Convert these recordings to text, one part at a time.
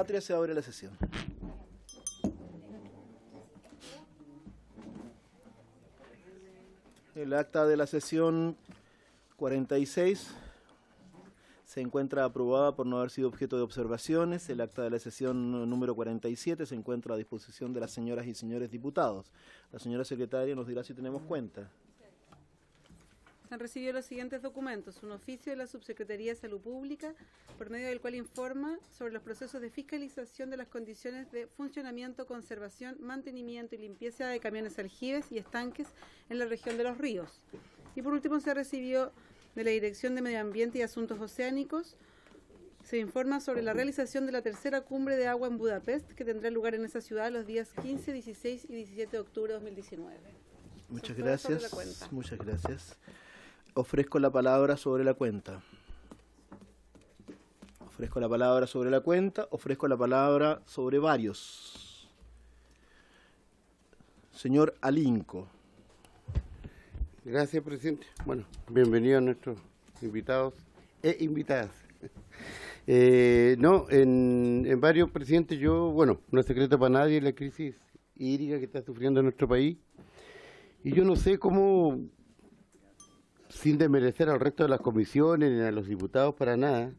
patria se abre la sesión. El acta de la sesión 46 se encuentra aprobada por no haber sido objeto de observaciones. El acta de la sesión número 47 se encuentra a disposición de las señoras y señores diputados. La señora secretaria nos dirá si tenemos cuenta se han recibido los siguientes documentos. Un oficio de la Subsecretaría de Salud Pública, por medio del cual informa sobre los procesos de fiscalización de las condiciones de funcionamiento, conservación, mantenimiento y limpieza de camiones aljibes y estanques en la región de los ríos. Y por último se ha recibido de la Dirección de Medio Ambiente y Asuntos Oceánicos, se informa sobre la realización de la tercera cumbre de agua en Budapest, que tendrá lugar en esa ciudad los días 15, 16 y 17 de octubre de 2019. Muchas gracias. Muchas gracias ofrezco la palabra sobre la cuenta. Ofrezco la palabra sobre la cuenta, ofrezco la palabra sobre varios. Señor Alinco. Gracias, presidente. Bueno, bienvenidos nuestros invitados e invitadas. Eh, no, en, varios presidentes yo, bueno, no es secreto para nadie la crisis hídrica que está sufriendo nuestro país. Y yo no sé cómo sin desmerecer al resto de las comisiones ni a los diputados para nada,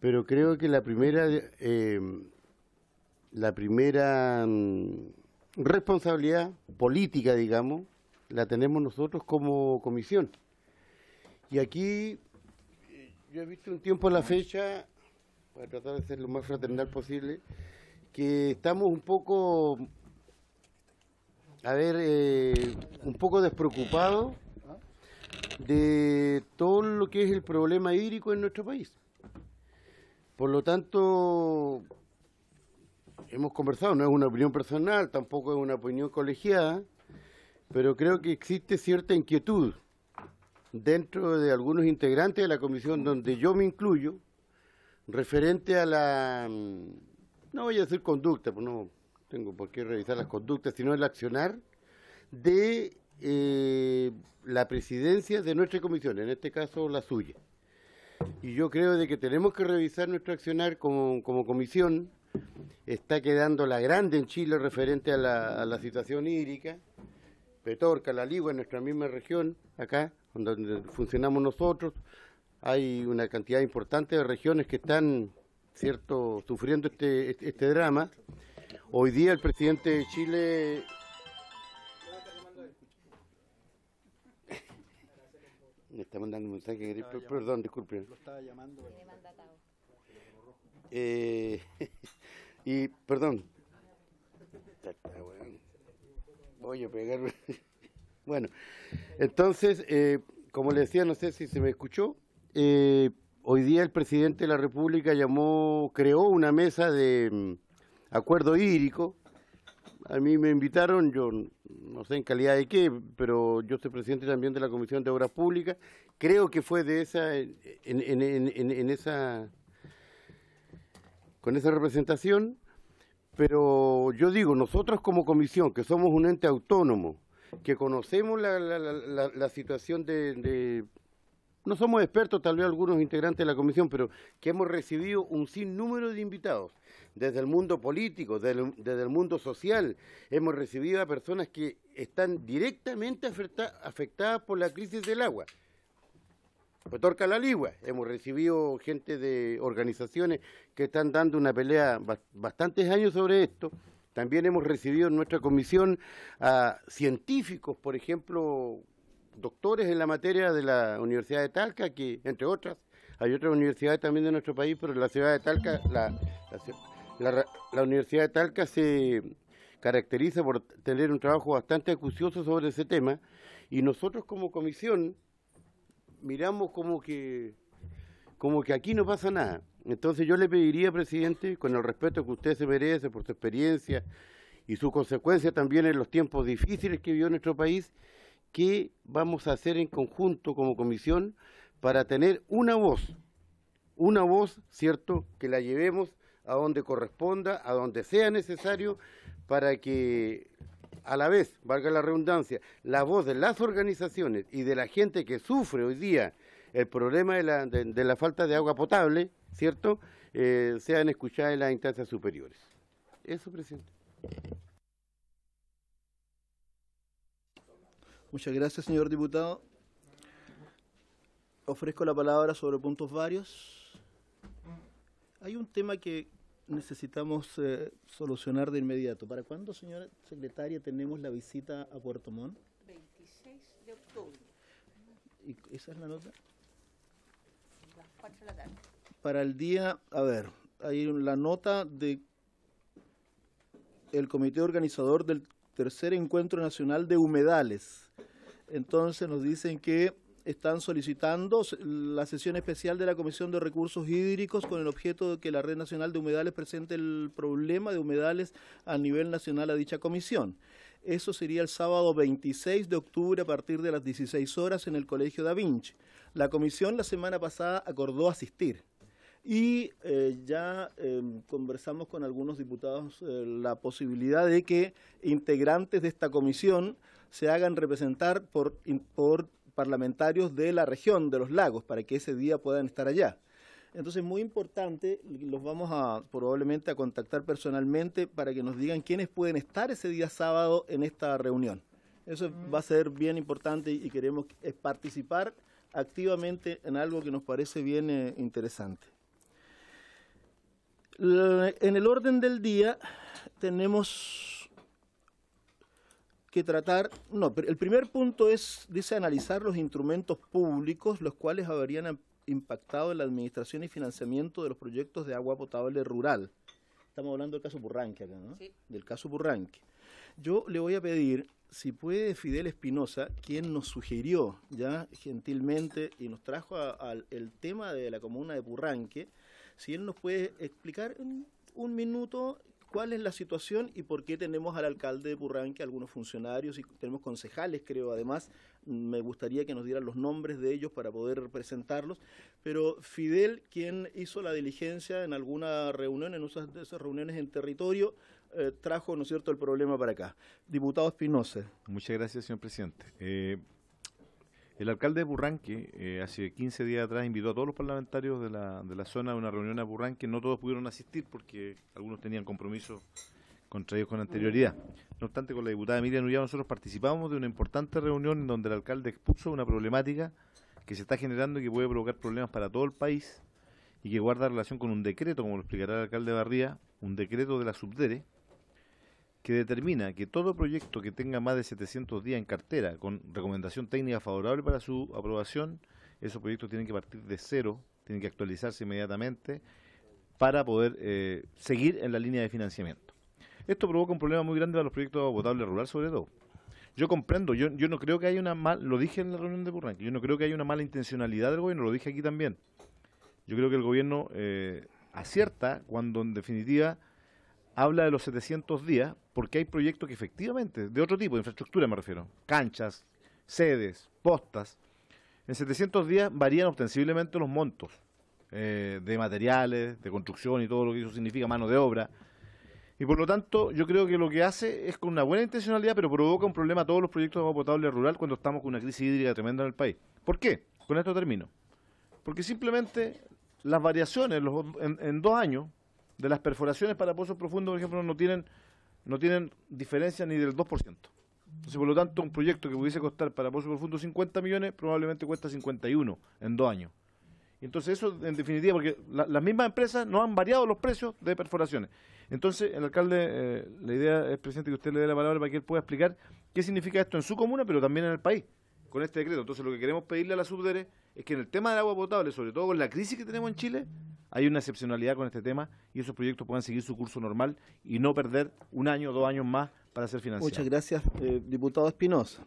pero creo que la primera, eh, la primera mm, responsabilidad política, digamos, la tenemos nosotros como comisión. Y aquí yo he visto un tiempo a la fecha, para tratar de ser lo más fraternal posible, que estamos un poco, a ver, eh, un poco despreocupados de todo lo que es el problema hídrico en nuestro país. Por lo tanto, hemos conversado, no es una opinión personal, tampoco es una opinión colegiada, pero creo que existe cierta inquietud dentro de algunos integrantes de la comisión donde yo me incluyo, referente a la, mm, no voy a decir conducta, pues no tengo por qué revisar las conductas, sino el accionar de eh, la presidencia de nuestra comisión, en este caso la suya. Y yo creo de que tenemos que revisar nuestro accionar como, comisión. Está quedando la grande en Chile referente a la, situación hídrica. Petorca, La Ligua, en nuestra misma región, acá, donde funcionamos nosotros, hay una cantidad importante de regiones que están cierto sufriendo este, este, este drama. Hoy día el presidente de Chile Me está mandando un mensaje. perdón, disculpen. Lo estaba llamando. Eh, y, perdón. Voy a pegar. Bueno, entonces, eh, como le decía, no sé si se me escuchó. Eh, hoy día el presidente de la República llamó, creó una mesa de mm, acuerdo hídrico a mí me invitaron, yo no sé en calidad de qué, pero yo soy presidente también de la Comisión de Obras Públicas. Creo que fue de esa, en, esa, con esa representación. Pero yo digo, nosotros como comisión, que somos un ente autónomo, que conocemos la, situación de no somos expertos, tal vez algunos integrantes de la comisión, pero que hemos recibido un sinnúmero de invitados desde el mundo político, desde el, mundo social. Hemos recibido a personas que están directamente afectadas por la crisis del agua. Petorca la Ligua, hemos recibido gente de organizaciones que están dando una pelea bastantes años sobre esto. También hemos recibido en nuestra comisión a científicos, por ejemplo, doctores en la materia de la Universidad de Talca, que entre otras, hay otras universidades también de nuestro país, pero la ciudad de Talca, la, la, Universidad de Talca se caracteriza por tener un trabajo bastante acucioso sobre ese tema y nosotros como comisión miramos como que, como que aquí no pasa nada. Entonces yo le pediría, presidente, con el respeto que usted se merece por su experiencia y su consecuencia también en los tiempos difíciles que vivió nuestro país, qué vamos a hacer en conjunto como comisión para tener una voz, una voz, ¿cierto?, que la llevemos a donde corresponda, a donde sea necesario, para que a la vez, valga la redundancia, la voz de las organizaciones y de la gente que sufre hoy día el problema de la, de, la falta de agua potable, ¿cierto?, eh, sean escuchadas en las instancias superiores. Eso, presidente. Muchas gracias, señor diputado. Ofrezco la palabra sobre puntos varios. Hay un tema que necesitamos eh, solucionar de inmediato. ¿Para cuándo, señora secretaria, tenemos la visita a Puerto Montt? 26 de octubre. ¿Y esa es la nota? Las 4 de la tarde. Para el día, a ver, hay la nota de el comité organizador del tercer encuentro nacional de humedales. Entonces nos dicen que están solicitando la sesión especial de la Comisión de Recursos Hídricos con el objeto de que la Red Nacional de Humedales presente el problema de humedales a nivel nacional a dicha comisión. Eso sería el sábado 26 de octubre a partir de las 16 horas en el Colegio Da Vinci. La comisión la semana pasada acordó asistir y eh, ya eh, conversamos con algunos diputados eh, la posibilidad de que integrantes de esta comisión se hagan representar por parlamentarios de la región, de los lagos, para que ese día puedan estar allá. Entonces, muy importante, los vamos a probablemente a contactar personalmente para que nos digan quiénes pueden estar ese día sábado en esta reunión. Eso mm. va a ser bien importante y queremos eh, participar activamente en algo que nos parece bien eh, interesante. En el orden del día tenemos que tratar, no, pero el primer punto es, dice, analizar los instrumentos públicos, los cuales habrían em, impactado en la administración y financiamiento de los proyectos de agua potable rural. Estamos hablando del caso Purranque acá, ¿no? Sí. Del caso Purranque. Yo le voy a pedir, si puede, Fidel Espinosa, quien nos sugirió ya gentilmente y nos trajo al tema de la comuna de Purranque, si él nos puede explicar un minuto cuál es la situación y por qué tenemos al alcalde de Purranque, algunos funcionarios y tenemos concejales, creo, además. Me gustaría que nos dieran los nombres de ellos para poder presentarlos. Pero Fidel, quien hizo la diligencia en alguna reunión, en una de esas reuniones en territorio, eh, trajo, ¿no es cierto?, el problema para acá. Diputado Espinosa. Muchas gracias, señor presidente. Eh, el alcalde de Burranque, eh, hace 15 días atrás, invitó a todos los parlamentarios de la, de la zona a una reunión a Burranque. No todos pudieron asistir porque algunos tenían compromisos contraídos con anterioridad. No obstante, con la diputada Miriam Ullá, nosotros participamos de una importante reunión en donde el alcalde expuso una problemática que se está generando y que puede provocar problemas para todo el país y que guarda relación con un decreto, como lo explicará el alcalde Barría, un decreto de la Subdere, que determina que todo proyecto que tenga más de 700 días en cartera con recomendación técnica favorable para su aprobación, esos proyectos tienen que partir de cero, tienen que actualizarse inmediatamente para poder eh, seguir en la línea de financiamiento. Esto provoca un problema muy grande para los proyectos votables rural, sobre todo. Yo comprendo, yo, no creo que haya una mal, lo dije en la reunión de Burranque, yo no creo que haya una mala intencionalidad del gobierno, lo dije aquí también. Yo creo que el gobierno eh, acierta cuando en definitiva habla de los 700 días porque hay proyectos que efectivamente, de otro tipo, de infraestructura me refiero, canchas, sedes, postas, en 700 días varían ostensiblemente los montos eh, de materiales, de construcción y todo lo que eso significa, mano de obra. Y por lo tanto, yo creo que lo que hace es con una buena intencionalidad, pero provoca un problema a todos los proyectos de agua potable rural cuando estamos con una crisis hídrica tremenda en el país. ¿Por qué? Con esto termino. Porque simplemente las variaciones en dos años de las perforaciones para pozos profundos, por ejemplo, no tienen, no tienen diferencia ni del 2%. Entonces, por lo tanto, un proyecto que pudiese costar para pozos profundos 50 millones, probablemente cuesta 51 en dos años. Entonces, eso en definitiva, porque las mismas empresas no han variado los precios de perforaciones. Entonces, el alcalde, eh, la idea es, presidente, que usted le dé la palabra para que él pueda explicar qué significa esto en su comuna, pero también en el país con este decreto. Entonces lo que queremos pedirle a la Subdere es que en el tema del agua potable, sobre todo con la crisis que tenemos en Chile, hay una excepcionalidad con este tema y esos proyectos puedan seguir su curso normal y no perder un año o dos años más para ser financiados. Muchas gracias, eh, diputado Espinosa.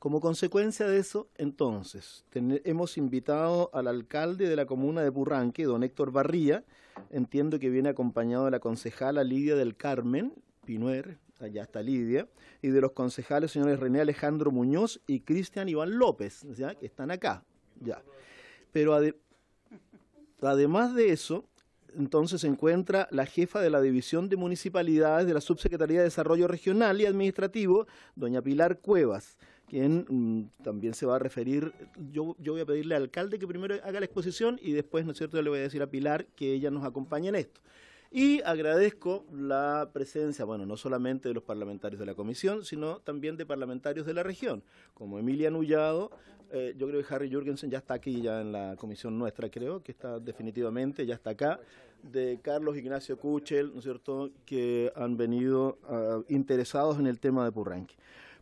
Como consecuencia de eso, entonces, hemos invitado al alcalde de la comuna de Purranque, don Héctor Barría, entiendo que viene acompañado de la concejala Lidia del Carmen Pinuer, allá está Lidia, y de los concejales señores René Alejandro Muñoz y Cristian Iván López, que están acá. Ya. Pero además de eso, entonces se encuentra la jefa de la División de Municipalidades de la Subsecretaría de Desarrollo Regional y Administrativo, doña Pilar Cuevas, quien mm, también se va a referir, yo, yo voy a pedirle al alcalde que primero haga la exposición y después, ¿no es cierto?, le voy a decir a Pilar que ella nos acompañe en esto. Y agradezco la presencia, bueno, no solamente de los parlamentarios de la comisión, sino también de parlamentarios de la región, como Emilia Nullado, eh, yo creo que Harry Jürgensen ya está aquí, ya en la comisión nuestra, creo, que está definitivamente, ya está acá, de Carlos Ignacio Kuchel, ¿no es cierto?, que han venido ah, interesados en el tema de Purranque.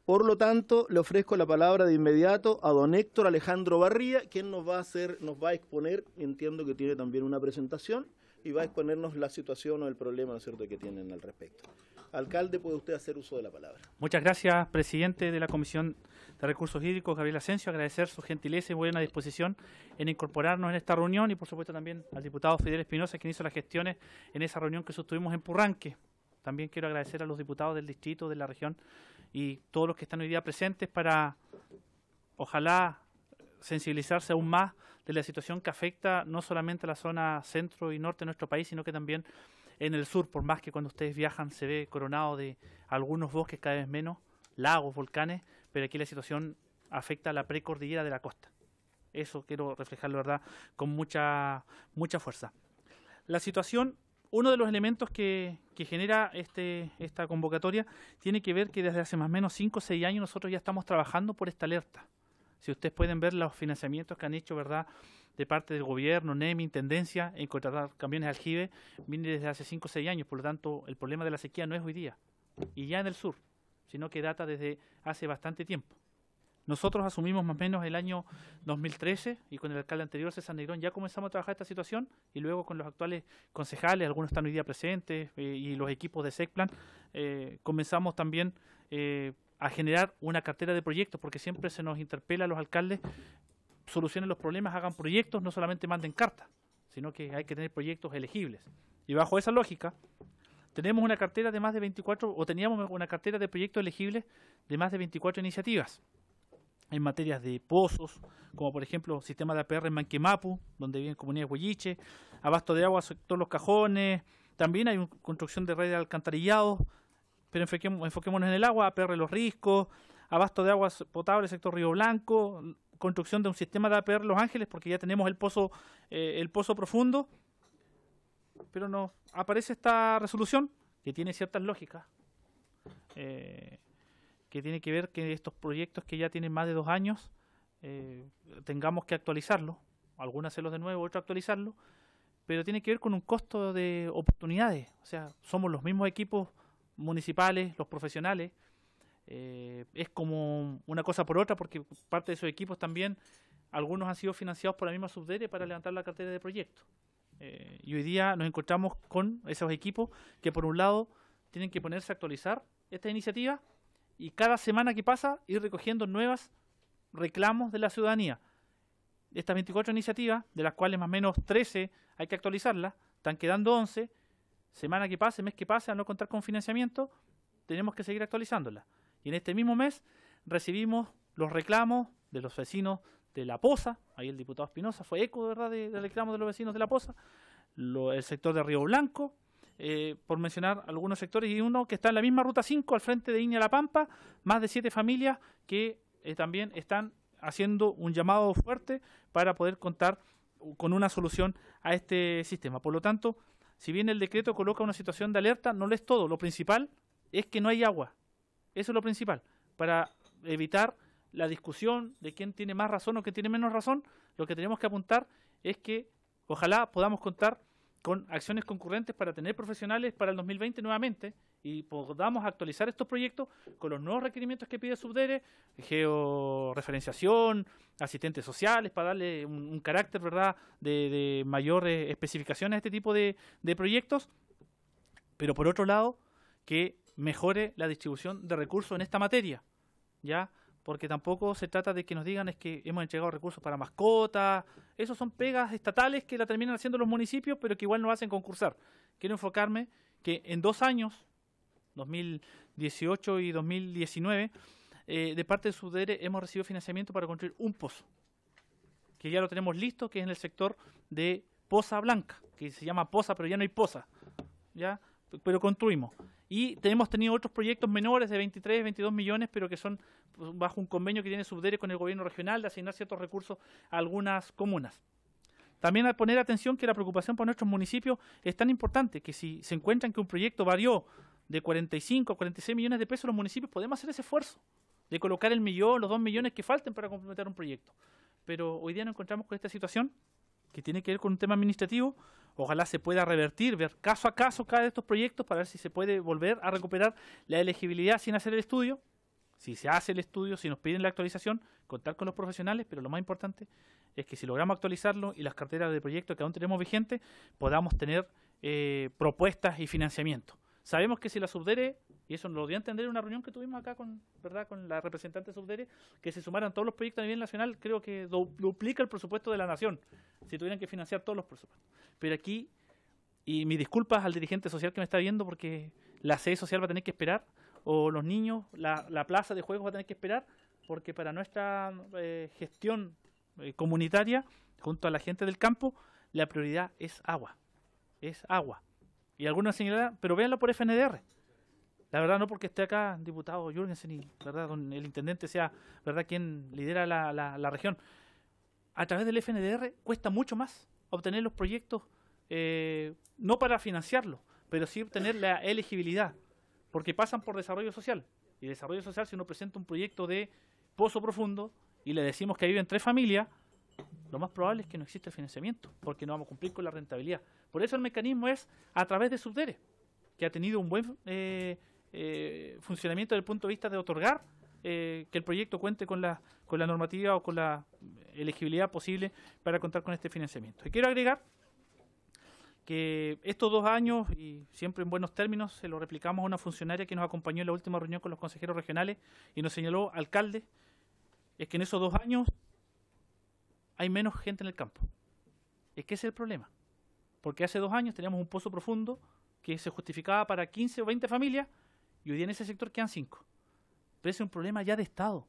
Por lo tanto, le ofrezco la palabra de inmediato a don Héctor Alejandro Barría, quien nos va a hacer, nos va a exponer, entiendo que tiene también una presentación, y va a exponernos la situación o el problema que tienen al respecto. Alcalde, puede usted hacer uso de la palabra. Muchas gracias, presidente de la Comisión de Recursos Hídricos, Gabriel Asensio. Agradecer su gentileza y buena disposición en incorporarnos en esta reunión y, por supuesto, también al diputado Fidel Espinosa, quien hizo las gestiones en esa reunión que sostuvimos en Purranque. También quiero agradecer a los diputados del distrito, de la región y todos los que están hoy día presentes para, ojalá, sensibilizarse aún más de la situación que afecta no solamente a la zona centro y norte de nuestro país, sino que también en el sur, por más que cuando ustedes viajan se ve coronado de algunos bosques cada vez menos, lagos, volcanes, pero aquí la situación afecta a la precordillera de la costa. Eso quiero reflejar, la ¿verdad?, con mucha, mucha fuerza. La situación, uno de los elementos que, que genera este, esta convocatoria tiene que ver que desde hace más o menos 5 o 6 años nosotros ya estamos trabajando por esta alerta. Si ustedes pueden ver los financiamientos que han hecho, ¿verdad? De parte del gobierno, NEMI, Intendencia, en contratar camiones de aljibe, viene desde hace 5 o 6 años. Por lo tanto, el problema de la sequía no es hoy día, y ya en el sur, sino que data desde hace bastante tiempo. Nosotros asumimos más o menos el año 2013 y con el alcalde anterior, César Negrón, ya comenzamos a trabajar esta situación y luego con los actuales concejales, algunos están hoy día presentes, eh, y los equipos de SECPLAN, eh, comenzamos también eh, a generar una cartera de proyectos, porque siempre se nos interpela a los alcaldes, solucionen los problemas, hagan proyectos, no solamente manden cartas, sino que hay que tener proyectos elegibles. Y bajo esa lógica, tenemos una cartera de más de 24, o teníamos una cartera de proyectos elegibles de más de 24 iniciativas en materias de pozos, como por ejemplo sistema de APR en Manquemapu, donde viven comunidades huilliche, abasto de agua, sector Los Cajones, también hay construcción de redes de alcantarillados, pero enfoquémonos en el agua, APR Los Riscos, abasto de aguas potables, sector Río Blanco, construcción de un sistema de APR Los Ángeles, porque ya tenemos el pozo, eh, el pozo profundo, pero nos aparece esta resolución que tiene ciertas lógicas, eh, que tiene que ver que estos proyectos que ya tienen más de dos años, eh, tengamos que actualizarlos, algunos hacerlos de nuevo, otros actualizarlos, pero tiene que ver con un costo de oportunidades, o sea, somos los mismos equipos municipales, los profesionales. Eh, es como una cosa por otra, porque parte de esos equipos también, algunos han sido financiados por la misma subdere para levantar la cartera de proyectos. Eh, y hoy día nos encontramos con esos equipos que por un lado tienen que ponerse a actualizar esta iniciativa y cada semana que pasa ir recogiendo nuevas reclamos de la ciudadanía. Estas 24 iniciativas, de las cuales más o menos 13 hay que actualizarlas, están quedando 11 semana que pase, mes que pase, a no contar con financiamiento, tenemos que seguir actualizándola. Y en este mismo mes recibimos los reclamos de los vecinos de La Poza, ahí el diputado Espinosa fue eco ¿verdad? De, de de los vecinos de La Poza, el sector de Río Blanco, eh, por mencionar algunos sectores, y uno que está en la misma ruta 5 al frente de Iña La Pampa, más de siete familias que eh, también están haciendo un llamado fuerte para poder contar con una solución a este sistema. Por lo tanto, si bien el decreto coloca una situación de alerta, no lo es todo. Lo principal es que no hay agua. Eso es lo principal. Para evitar la discusión de quién tiene más razón o quién tiene menos razón, lo que tenemos que apuntar es que ojalá podamos contar con acciones concurrentes para tener profesionales para el 2020 nuevamente y podamos actualizar estos proyectos con los nuevos requerimientos que pide Subdere, georreferenciación, asistentes sociales, para darle un, carácter verdad de, de mayor especificaciones a este tipo de, de proyectos, pero por otro lado, que mejore la distribución de recursos en esta materia. ¿ya? porque tampoco se trata de que nos digan es que hemos entregado recursos para mascotas, esos son pegas estatales que la terminan haciendo los municipios, pero que igual no hacen concursar. Quiero enfocarme que en dos años, 2018 y 2019, eh, de parte de SUDERE hemos recibido financiamiento para construir un pozo, que ya lo tenemos listo, que es en el sector de Poza Blanca, que se llama Poza, pero ya no hay Poza, ¿ya? pero construimos. Y hemos tenido otros proyectos menores de 23, 22 millones, pero que son pues, bajo un convenio que tiene Subdere con el gobierno regional de asignar ciertos recursos a algunas comunas. También al poner atención que la preocupación por nuestros municipios es tan importante que si se encuentran que un proyecto varió de 45 a 46 millones de pesos, los municipios podemos hacer ese esfuerzo de colocar el millón, los dos millones que falten para complementar un proyecto. Pero hoy día nos encontramos con esta situación que tiene que ver con un tema administrativo. Ojalá se pueda revertir, ver caso a caso cada de estos proyectos para ver si se puede volver a recuperar la elegibilidad sin hacer el estudio. Si se hace el estudio, si nos piden la actualización, contar con los profesionales, pero lo más importante es que si logramos actualizarlo y las carteras de proyectos que aún tenemos vigentes, podamos tener eh, propuestas y financiamiento. Sabemos que si la subdere y eso lo dio a entender en una reunión que tuvimos acá con, ¿verdad? con la representante Subdere, que se sumaran todos los proyectos a nivel nacional, creo que duplica el presupuesto de la nación, si tuvieran que financiar todos los presupuestos. Pero aquí, y mi disculpas al dirigente social que me está viendo, porque la sede social va a tener que esperar, o los niños, la, plaza de juegos va a tener que esperar, porque para nuestra eh, gestión eh, comunitaria, junto a la gente del campo, la prioridad es agua. Es agua. Y algunos señalarán, pero véanlo por FNDR la verdad no porque esté acá diputado Jürgensen y verdad el intendente sea verdad quien lidera la, la, región a través del FNDR cuesta mucho más obtener los proyectos eh, no para financiarlos pero sí obtener la elegibilidad porque pasan por desarrollo social y desarrollo social si uno presenta un proyecto de pozo profundo y le decimos que viven tres familias lo más probable es que no exista financiamiento porque no vamos a cumplir con la rentabilidad por eso el mecanismo es a través de subdere que ha tenido un buen eh, eh, funcionamiento desde el punto de vista de otorgar eh, que el proyecto cuente con la, con la normativa o con la elegibilidad posible para contar con este financiamiento. Y quiero agregar que estos dos años, y siempre en buenos términos, se lo replicamos a una funcionaria que nos acompañó en la última reunión con los consejeros regionales y nos señaló, alcalde, es que en esos dos años hay menos gente en el campo. Es que es el problema. Porque hace dos años teníamos un pozo profundo que se justificaba para 15 o 20 familias y hoy día en ese sector quedan cinco. Pero ese es un problema ya de Estado.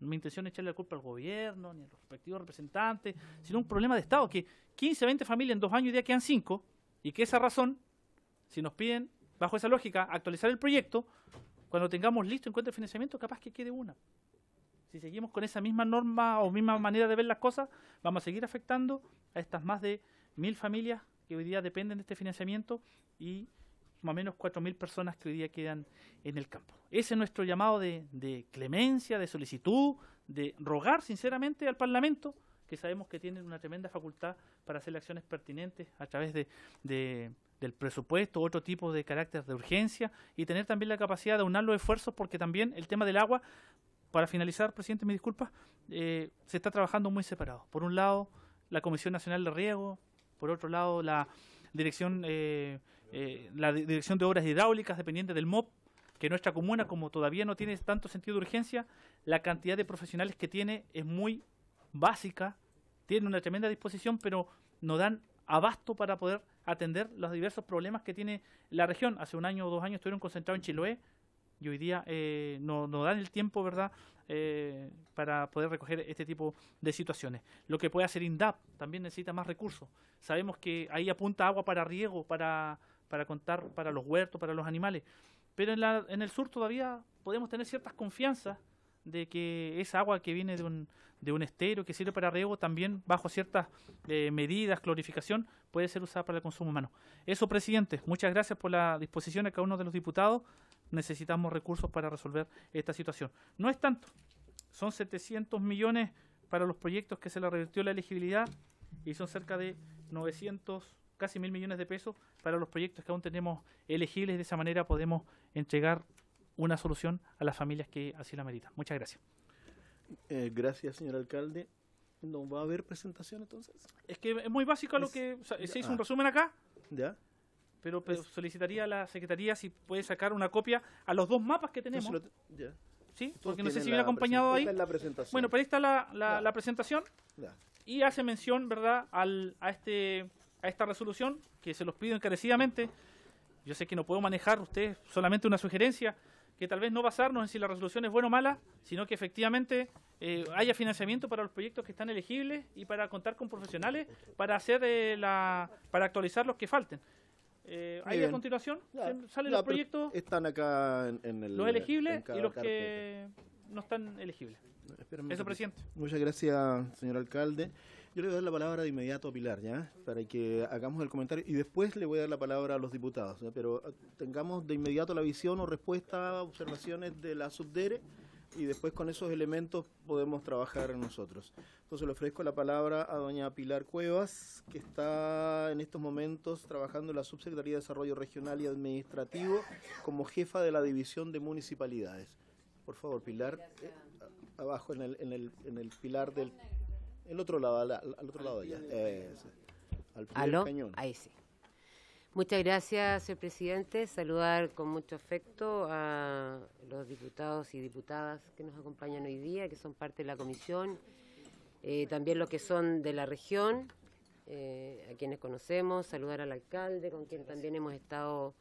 No mi intención echarle la culpa al gobierno, ni a los respectivos representantes, sino un problema de Estado, que 15, 20 familias en dos años y día quedan cinco, y que esa razón, si nos piden, bajo esa lógica, actualizar el proyecto, cuando tengamos listo en cuenta de financiamiento, capaz que quede una. Si seguimos con esa misma norma o misma manera de ver las cosas, vamos a seguir afectando a estas más de mil familias que hoy día dependen de este financiamiento y más o menos 4.000 personas que hoy día quedan en el campo. Ese es nuestro llamado de, clemencia, de solicitud, de rogar sinceramente al Parlamento, que sabemos que tiene una tremenda facultad para hacer acciones pertinentes a través de, del presupuesto, otro tipo de carácter de urgencia y tener también la capacidad de aunar los esfuerzos porque también el tema del agua, para finalizar, presidente, me disculpa, eh, se está trabajando muy separado. Por un lado, la Comisión Nacional de Riego, por otro lado, la Dirección eh, eh, la Dirección de Obras Hidráulicas dependiente del MOP, que nuestra comuna, como todavía no tiene tanto sentido de urgencia, la cantidad de profesionales que tiene es muy básica, tiene una tremenda disposición, pero no dan abasto para poder atender los diversos problemas que tiene la región. Hace un año o dos años estuvieron concentrados en Chiloé y hoy día eh, no, no, dan el tiempo, ¿verdad?, eh, para poder recoger este tipo de situaciones. Lo que puede hacer INDAP también necesita más recursos. Sabemos que ahí apunta agua para riego, para para contar para los huertos, para los animales. Pero en, el sur todavía podemos tener ciertas confianzas de que esa agua que viene de un, de un estero, que sirve para riego, también bajo ciertas eh, medidas, clorificación, puede ser usada para el consumo humano. Eso, presidente, muchas gracias por la disposición de cada uno de los diputados. Necesitamos recursos para resolver esta situación. No es tanto, son 700 millones para los proyectos que se le revirtió la elegibilidad y son cerca de 900 casi mil millones de pesos para los proyectos que aún tenemos elegibles. De esa manera podemos entregar una solución a las familias que así la meritan. Muchas gracias. Eh, gracias, señor alcalde. ¿No va a haber presentación entonces? Es que es muy básico lo que... se hizo un resumen acá. Ya. Pero, pues, solicitaría a la Secretaría si puede sacar una copia a los dos mapas que tenemos. ¿Sí? Porque no sé si viene acompañado ahí. La presentación. Bueno, pero ahí está la, presentación. Y hace mención, ¿verdad?, al, a este a esta resolución, que se los pido encarecidamente. Yo sé que no puedo manejar ustedes solamente una sugerencia, que tal vez no basarnos en si la resolución es buena o mala, sino que efectivamente eh, haya financiamiento para los proyectos que están elegibles y para contar con profesionales para hacer eh, la para actualizar los que falten. Eh, ahí a continuación salen los proyectos. Están acá en, el. Los elegibles y los que no están elegibles. Eso, presidente. Muchas gracias, señor alcalde. Yo le voy a dar la palabra de inmediato a Pilar, ¿ya? Para que hagamos el comentario y después le voy a dar la palabra a los diputados, pero ah, tengamos de inmediato la visión o respuesta, a observaciones de la subdere y después con esos elementos podemos trabajar nosotros. Entonces le ofrezco la palabra a doña Pilar Cuevas, que está en estos momentos trabajando en la Subsecretaría de Desarrollo Regional y Administrativo como jefa de la División de Municipalidades. Por favor, Pilar, eh, abajo en el, en el pilar del... El otro lado, al, otro lado lado allá. Eh, al pie Ahí sí. Muchas gracias, señor presidente. Saludar con mucho afecto a los diputados y diputadas que nos acompañan hoy día, que son parte de la comisión, eh, también los que son de la región, eh, a quienes conocemos, saludar al alcalde, con quien también hemos estado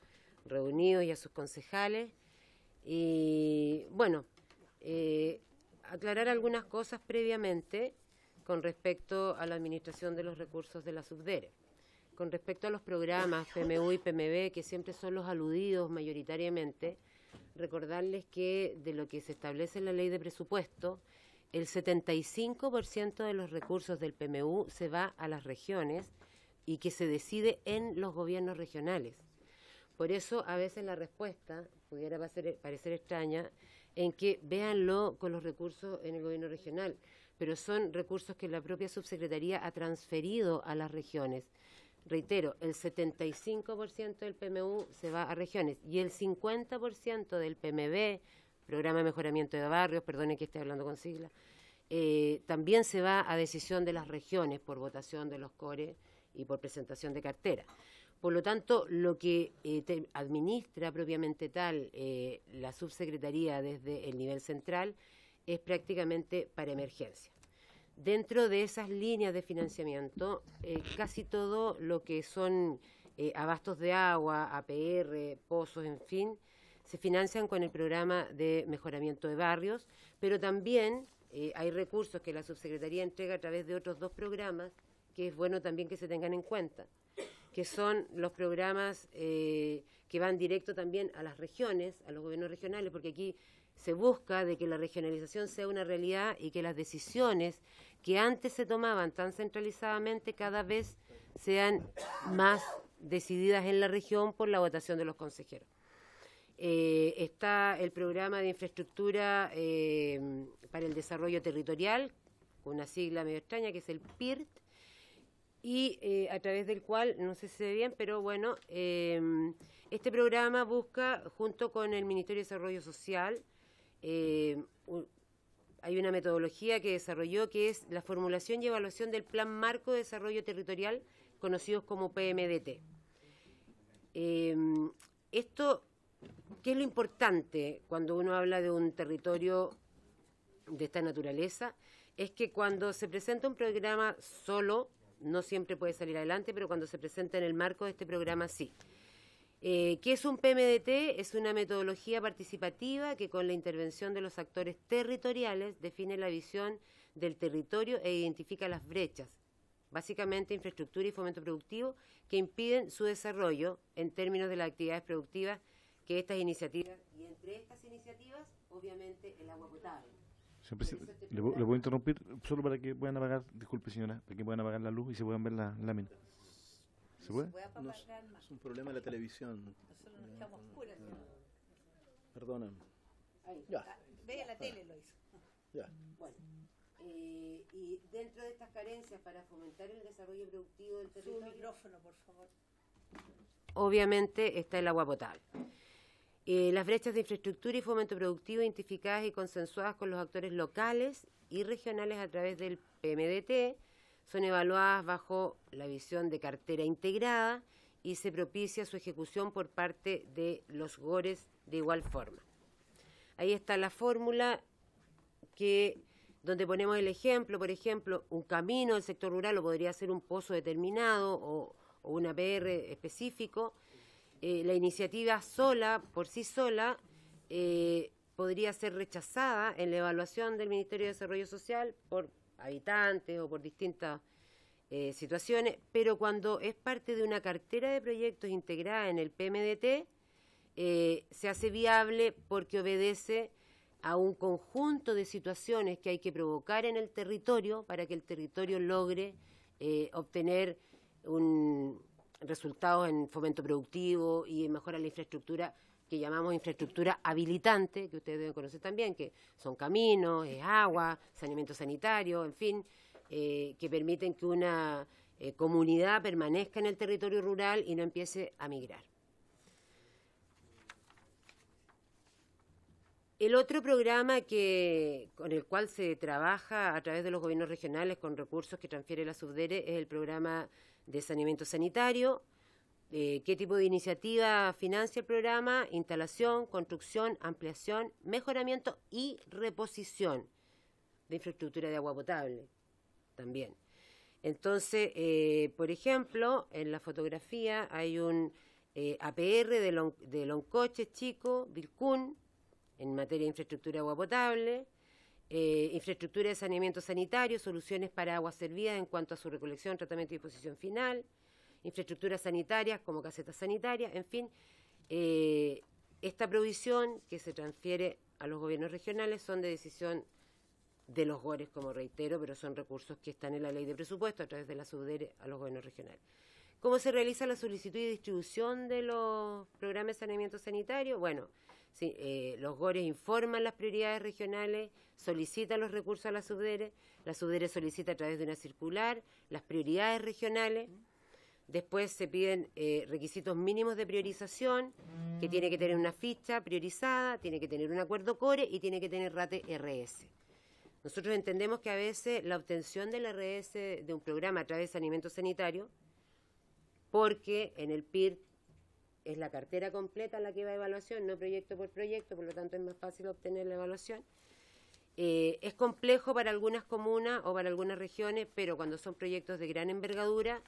reunidos, y a sus concejales. Y bueno, aclarar algunas cosas previamente con respecto a la administración de los recursos de la subdere. Con respecto a los programas PMU y PMB, que siempre son los aludidos mayoritariamente, recordarles que de lo que se establece en la ley de presupuesto, el 75% de los recursos del PMU se va a las regiones y que se decide en los gobiernos regionales. Por eso a veces la respuesta pudiera parecer, parecer extraña en que véanlo con los recursos en el gobierno regional pero son recursos que la propia subsecretaría ha transferido a las regiones. Reitero, el 75% del PMU se va a regiones y el 50% del PMB, Programa de Mejoramiento de Barrios, perdone que esté hablando con Sigla, eh, también se va a decisión de las regiones por votación de los CORE y por presentación de cartera. Por lo tanto, lo que eh, administra propiamente tal eh, la subsecretaría desde el nivel central es prácticamente para emergencia. Dentro de esas líneas de financiamiento, eh, casi todo lo que son eh, abastos de agua, APR, pozos, en fin, se financian con el programa de mejoramiento de barrios, pero también eh, hay recursos que la subsecretaría entrega a través de otros dos programas, que es bueno también que se tengan en cuenta, que son los programas que van directo también a las regiones, a los gobiernos regionales, porque aquí se busca de que la regionalización sea una realidad y que las decisiones que antes se tomaban tan centralizadamente cada vez sean más decididas en la región por la votación de los consejeros. Eh, está el programa de infraestructura eh, para el desarrollo territorial, una sigla medio extraña que es el PIRT, y eh, a través del cual, no sé si se ve bien, pero bueno, este programa busca, junto con el Ministerio de Desarrollo Social, eh, hay una metodología que desarrolló que es la formulación y evaluación del Plan Marco de Desarrollo Territorial, conocidos como PMDT. Eh, esto, ¿qué es lo importante cuando uno habla de un territorio de esta naturaleza? Es que cuando se presenta un programa solo, no siempre puede salir adelante, pero cuando se presenta en el marco de este programa, sí. Eh, ¿Qué es un PMDT? Es una metodología participativa que con la intervención de los actores territoriales define la visión del territorio e identifica las brechas, básicamente infraestructura y fomento productivo, que impiden su desarrollo en términos de las actividades productivas que estas iniciativas, y entre estas iniciativas, obviamente, el agua potable. Le, voy a interrumpir solo para que puedan apagar, disculpe señora, para que puedan apagar la luz y se puedan ver la lámina. ¿Se es un problema de la televisión. Nosotros ah, Ve a la ah. tele, lo hizo. Bueno. Eh, y dentro de estas carencias para fomentar el desarrollo productivo del territorio. micrófono, por favor. Obviamente está el agua potable. Eh, las brechas de infraestructura y fomento productivo identificadas y consensuadas con los actores locales y regionales a través del PMDT, son evaluadas bajo la visión de cartera integrada y se propicia su ejecución por parte de los GORES de igual forma. Ahí está la fórmula que donde ponemos el ejemplo, por ejemplo, un camino del sector rural o podría ser un pozo determinado o, un APR específico. Eh, la iniciativa sola, por sí sola, eh, podría ser rechazada en la evaluación del Ministerio de Desarrollo Social por habitantes o por distintas eh, situaciones, pero cuando es parte de una cartera de proyectos integrada en el PMDT, eh, se hace viable porque obedece a un conjunto de situaciones que hay que provocar en el territorio para que el territorio logre eh, obtener obtener resultados en fomento productivo y en mejora de la infraestructura que llamamos infraestructura habilitante, que ustedes deben conocer también, que son caminos, es agua, saneamiento sanitario, en fin, eh, que permiten que una eh, comunidad permanezca en el territorio rural y no empiece a migrar. El otro programa con el cual se trabaja a través de los gobiernos regionales con recursos que transfiere la subdere es el programa de saneamiento sanitario, ¿Qué tipo de iniciativa financia el programa? Instalación, construcción, ampliación, mejoramiento y reposición de infraestructura de agua potable también. Entonces, eh, por ejemplo, en la fotografía hay un eh, APR de, Loncoche Chico, Vilcún, en materia de infraestructura de agua potable, eh, infraestructura de saneamiento sanitario, soluciones para agua servida en cuanto a su recolección, tratamiento y disposición final, infraestructuras sanitarias como casetas sanitarias, en fin. Eh, esta provisión que se transfiere a los gobiernos regionales son de decisión de los GORES, como reitero, pero son recursos que están en la ley de presupuesto a través de la subdere a los gobiernos regionales. ¿Cómo se realiza la solicitud y distribución de los programas de saneamiento sanitario? Bueno, eh, los GORES informan las prioridades regionales, solicitan los recursos a la subdere, la subdere solicita a través de una circular las prioridades regionales. Después se piden eh, requisitos mínimos de priorización, que tiene que tener una ficha priorizada, tiene que tener un acuerdo core y tiene que tener rate RS. Nosotros entendemos que a veces la obtención del RS de un programa a través de saneamiento sanitario, porque en el PIR es la cartera completa la que va a evaluación, no proyecto por proyecto, por lo tanto es más fácil obtener la evaluación. Eh, es complejo para algunas comunas o para algunas regiones, pero cuando son proyectos de gran envergadura,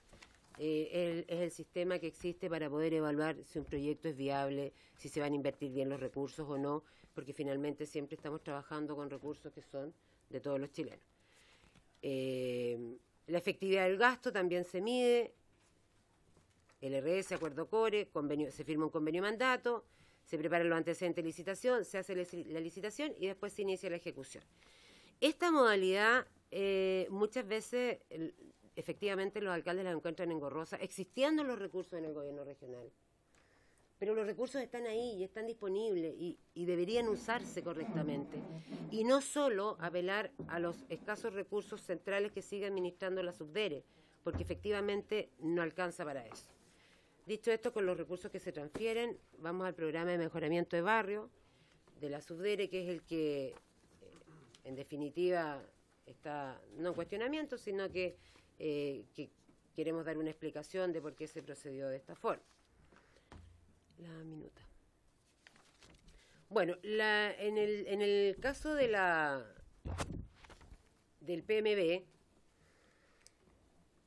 eh, es el sistema que existe para poder evaluar si un proyecto es viable, si se van a invertir bien los recursos o no, porque finalmente siempre estamos trabajando con recursos que son de todos los chilenos. Eh, la efectividad del gasto también se mide, el R.S., acuerdo core, se firma un convenio mandato, se prepara lo antecedente licitación, se hace la licitación y después se inicia la ejecución. Esta modalidad eh, muchas veces efectivamente los alcaldes las encuentran engorrosas, existiendo los recursos en el gobierno regional. Pero los recursos están ahí y están disponibles y, y deberían usarse correctamente. Y no solo apelar a los escasos recursos centrales que sigue administrando la subdere, porque efectivamente no alcanza para eso. Dicho esto, con los recursos que se transfieren, vamos al programa de mejoramiento de barrio de la subdere, que es el que, eh, en definitiva, está no en cuestionamiento, sino que eh, que queremos dar una explicación de por qué se procedió de esta forma. La minuta. Bueno, en, el, en el caso de la del PMB,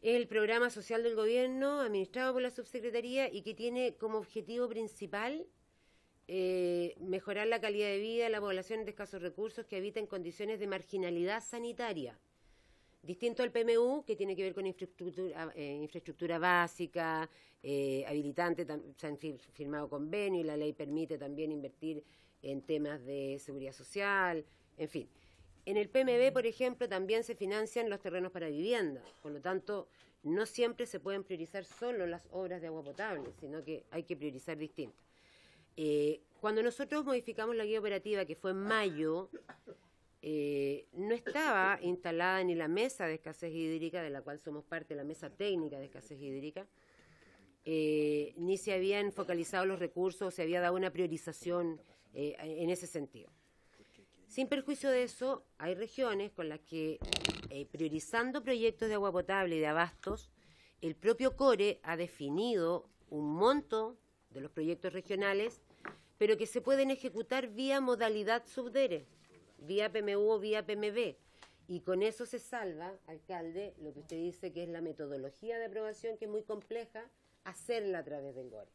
es el programa social del gobierno administrado por la subsecretaría y que tiene como objetivo principal eh, mejorar la calidad de vida de la población de escasos recursos que habita en condiciones de marginalidad sanitaria Distinto al PMU, que tiene que ver con infraestructura, eh, básica, eh, habilitante, se han firmado convenios y la ley permite también invertir en temas de seguridad social, en fin. En el PMB, por ejemplo, también se financian los terrenos para vivienda, por lo tanto, no siempre se pueden priorizar solo las obras de agua potable, sino que hay que priorizar distintas. Eh, cuando nosotros modificamos la guía operativa, que fue en mayo, eh, no estaba instalada ni la mesa de escasez hídrica, de la cual somos parte la mesa técnica de escasez hídrica, eh, ni se habían focalizado los recursos, se había dado una priorización eh, en ese sentido. Sin perjuicio de eso, hay regiones con las que, priorizando proyectos de agua potable y de abastos, el propio CORE ha definido un monto de los proyectos regionales, pero que se pueden ejecutar vía modalidad subdere vía PMU o vía PMB. Y con eso se salva, alcalde, lo que usted dice que es la metodología de aprobación, que es muy compleja, hacerla a través del GORE.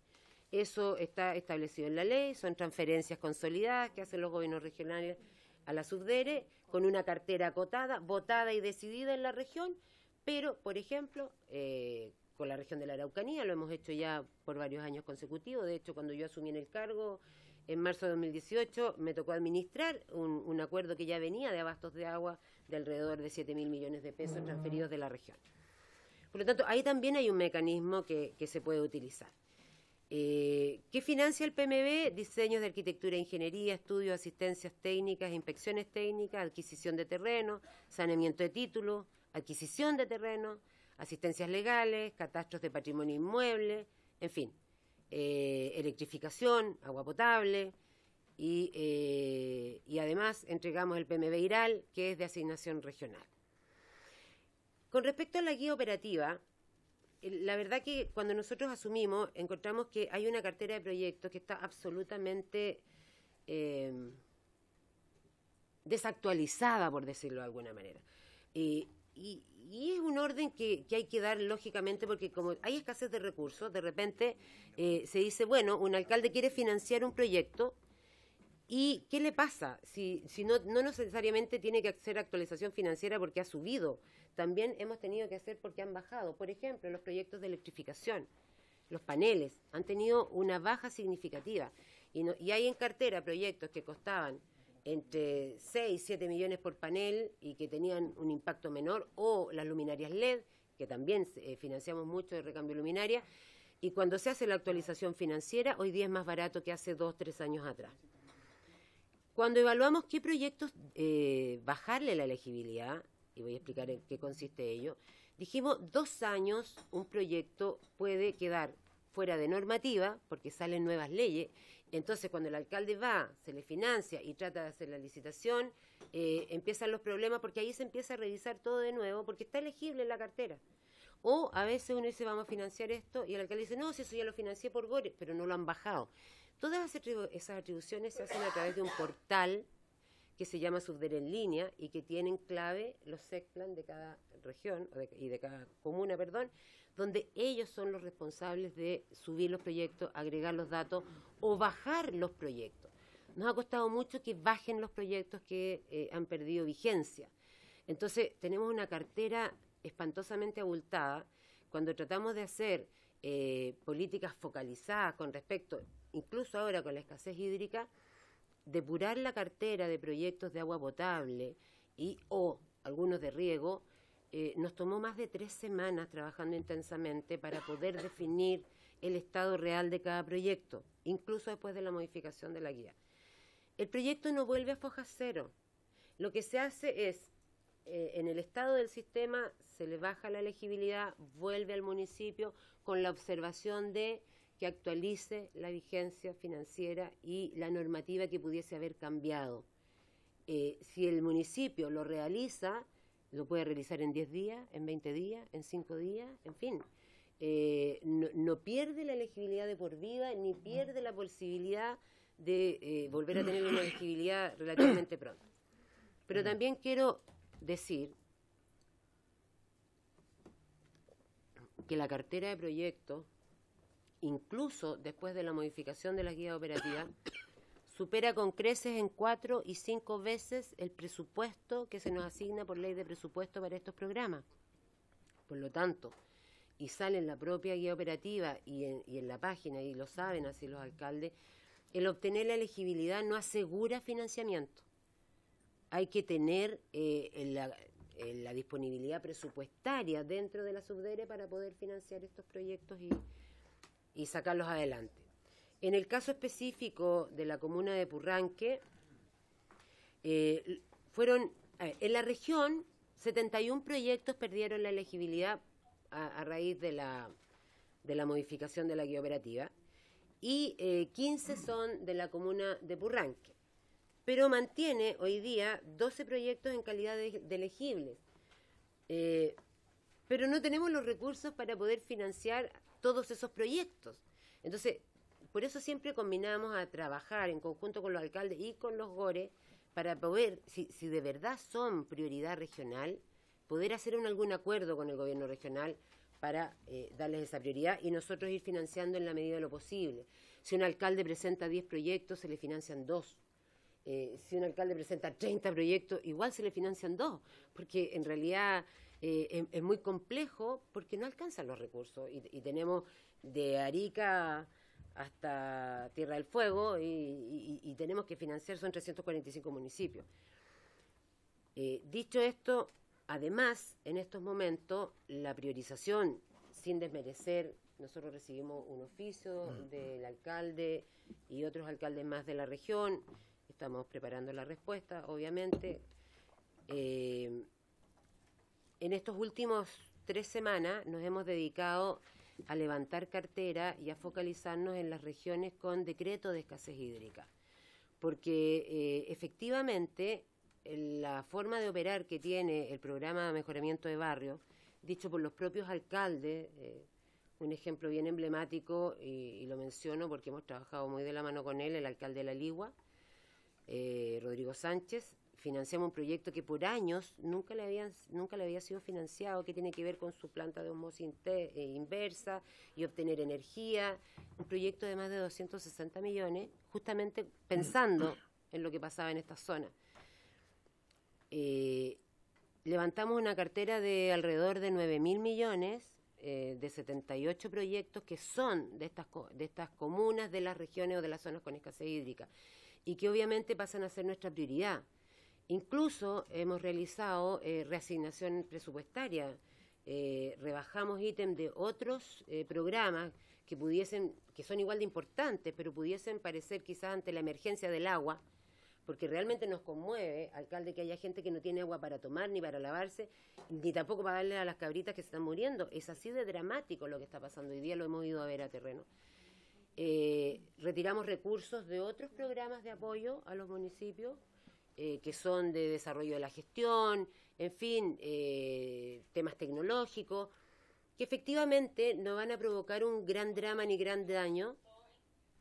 Eso está establecido en la ley, son transferencias consolidadas que hacen los gobiernos regionales a la subdere, con una cartera acotada, votada y decidida en la región, pero, por ejemplo, eh, con la región de la Araucanía, lo hemos hecho ya por varios años consecutivos, de hecho, cuando yo asumí en el cargo, en marzo de 2018 me tocó administrar un, acuerdo que ya venía de abastos de agua de alrededor de 7 mil millones de pesos transferidos de la región. Por lo tanto, ahí también hay un mecanismo que, se puede utilizar. Eh, ¿Qué financia el PMB? Diseños de arquitectura, e ingeniería, estudios, asistencias técnicas, inspecciones técnicas, adquisición de terreno, saneamiento de títulos, adquisición de terreno, asistencias legales, catastros de patrimonio inmueble, en fin, eh, electrificación, agua potable y, eh, además entregamos el PMB que es de asignación regional. Con respecto a la guía operativa, la verdad que cuando nosotros asumimos encontramos que hay una cartera de proyectos que está absolutamente em, desactualizada, por decirlo de alguna manera y, es un orden que, hay que dar lógicamente porque como hay escasez de recursos, de repente eh, se dice, bueno, un alcalde quiere financiar un proyecto y ¿qué le pasa? Si, no, no necesariamente tiene que hacer actualización financiera porque ha subido, también hemos tenido que hacer porque han bajado. Por ejemplo, los proyectos de electrificación, los paneles, han tenido una baja significativa y hay en cartera proyectos que costaban entre 6 y 7 millones por panel y que tenían un impacto menor, o las luminarias LED, que también eh, financiamos mucho de recambio luminaria, y cuando se hace la actualización financiera, hoy día es más barato que hace 2, 3 años atrás. Cuando evaluamos qué proyectos eh, bajarle la elegibilidad, y voy a explicar en qué consiste ello, dijimos dos años un proyecto puede quedar fuera de normativa, porque salen nuevas leyes, entonces, cuando el alcalde va, se le financia y trata de hacer la licitación, eh, empiezan los problemas porque ahí se empieza a revisar todo de nuevo porque está elegible la cartera. O a veces uno dice, vamos a financiar esto, y el alcalde dice, no, si eso ya lo financié por Gore, pero no lo han bajado. Todas esas atribuciones se hacen a través de un portal que se llama Subder en línea y que tienen clave los plan de cada región y de cada comuna, perdón, donde ellos son los responsables de subir los proyectos, agregar los datos o bajar los proyectos. Nos ha costado mucho que bajen los proyectos que eh, han perdido vigencia. Entonces, tenemos una cartera espantosamente abultada. Cuando tratamos de hacer eh, políticas focalizadas con respecto, incluso ahora con la escasez hídrica, depurar la cartera de proyectos de agua potable y o algunos de riego, eh, nos tomó más de tres semanas trabajando intensamente para poder definir el estado real de cada proyecto, incluso después de la modificación de la guía. El proyecto no vuelve a foja cero. Lo que se hace es, eh, en el estado del sistema se le baja la elegibilidad, vuelve al municipio con la observación de que actualice la vigencia financiera y la normativa que pudiese haber cambiado. Eh, si el municipio lo realiza, lo puede realizar en 10 días, en 20 días, en 5 días, en fin. Eh, no, pierde la elegibilidad de por vida ni pierde la posibilidad de eh, volver a tener una elegibilidad relativamente pronto. Pero también quiero decir que la cartera de proyectos, incluso después de la modificación de la guía operativa supera con creces en cuatro y cinco veces el presupuesto que se nos asigna por ley de presupuesto para estos programas. Por lo tanto, y sale en la propia guía operativa y en, la página, y lo saben así los alcaldes, el obtener la elegibilidad no asegura financiamiento. Hay que tener eh, la, disponibilidad presupuestaria dentro de la subdere para poder financiar estos proyectos y sacarlos adelante. En el caso específico de la comuna de Purranque, eh, fueron, en la región, 71 proyectos perdieron la elegibilidad a, raíz de la, de la modificación de la guía operativa y 15 eh, son de la comuna de Purranque. Pero mantiene hoy día 12 proyectos en calidad de, elegibles. Eh, pero no tenemos los recursos para poder financiar todos esos proyectos. Entonces, por eso siempre combinamos a trabajar en conjunto con los alcaldes y con los GORE para poder, si, de verdad son prioridad regional, poder hacer algún acuerdo con el gobierno regional para eh, darles esa prioridad y nosotros ir financiando en la medida de lo posible. Si un alcalde presenta 10 proyectos, se le financian 2. Eh, si un alcalde presenta 30 proyectos, igual se le financian 2, porque en realidad eh, es, muy complejo porque no alcanzan los recursos y tenemos de Arica hasta Tierra del Fuego y, tenemos que financiar, son 345 municipios. Eh, dicho esto, además, en estos momentos, la priorización, sin desmerecer, nosotros recibimos un oficio mm. del alcalde y otros alcaldes más de la región, estamos preparando la respuesta, obviamente. Eh, en estos últimos tres semanas nos hemos dedicado a levantar cartera y a focalizarnos en las regiones con decreto de escasez hídrica. Porque eh, efectivamente la forma de operar que tiene el programa de mejoramiento de barrios, dicho por los propios alcaldes, eh, un ejemplo bien emblemático, y, lo menciono porque hemos trabajado muy de la mano con él, el alcalde de La Ligua, eh, Rodrigo Sánchez, financiamos un proyecto que por años nunca le, habían, nunca le había sido financiado, que tiene que ver con su planta de osmosis eh, inversa y obtener energía, un proyecto de más de 260 millones, justamente pensando en lo que pasaba en esta zona. Eh, levantamos una cartera de alrededor de 9.000 mil millones eh, de 78 proyectos que son de estas, de estas comunas, de las regiones o de las zonas con escasez hídrica y que obviamente pasan a ser nuestra prioridad. Incluso hemos realizado eh, reasignación presupuestaria, eh, rebajamos ítem de otros eh, programas que pudiesen, que son igual de importantes, pero pudiesen parecer quizás ante la emergencia del agua, porque realmente nos conmueve, alcalde, que haya gente que no tiene agua para tomar, ni para lavarse, ni tampoco para darle a las cabritas que se están muriendo. Es así de dramático lo que está pasando. Hoy día lo hemos ido a ver a terreno. retiramos recursos de otros programas de apoyo a los municipios eh, que son de desarrollo de la gestión, en fin, eh, temas tecnológicos, que efectivamente no van a provocar un gran drama ni gran daño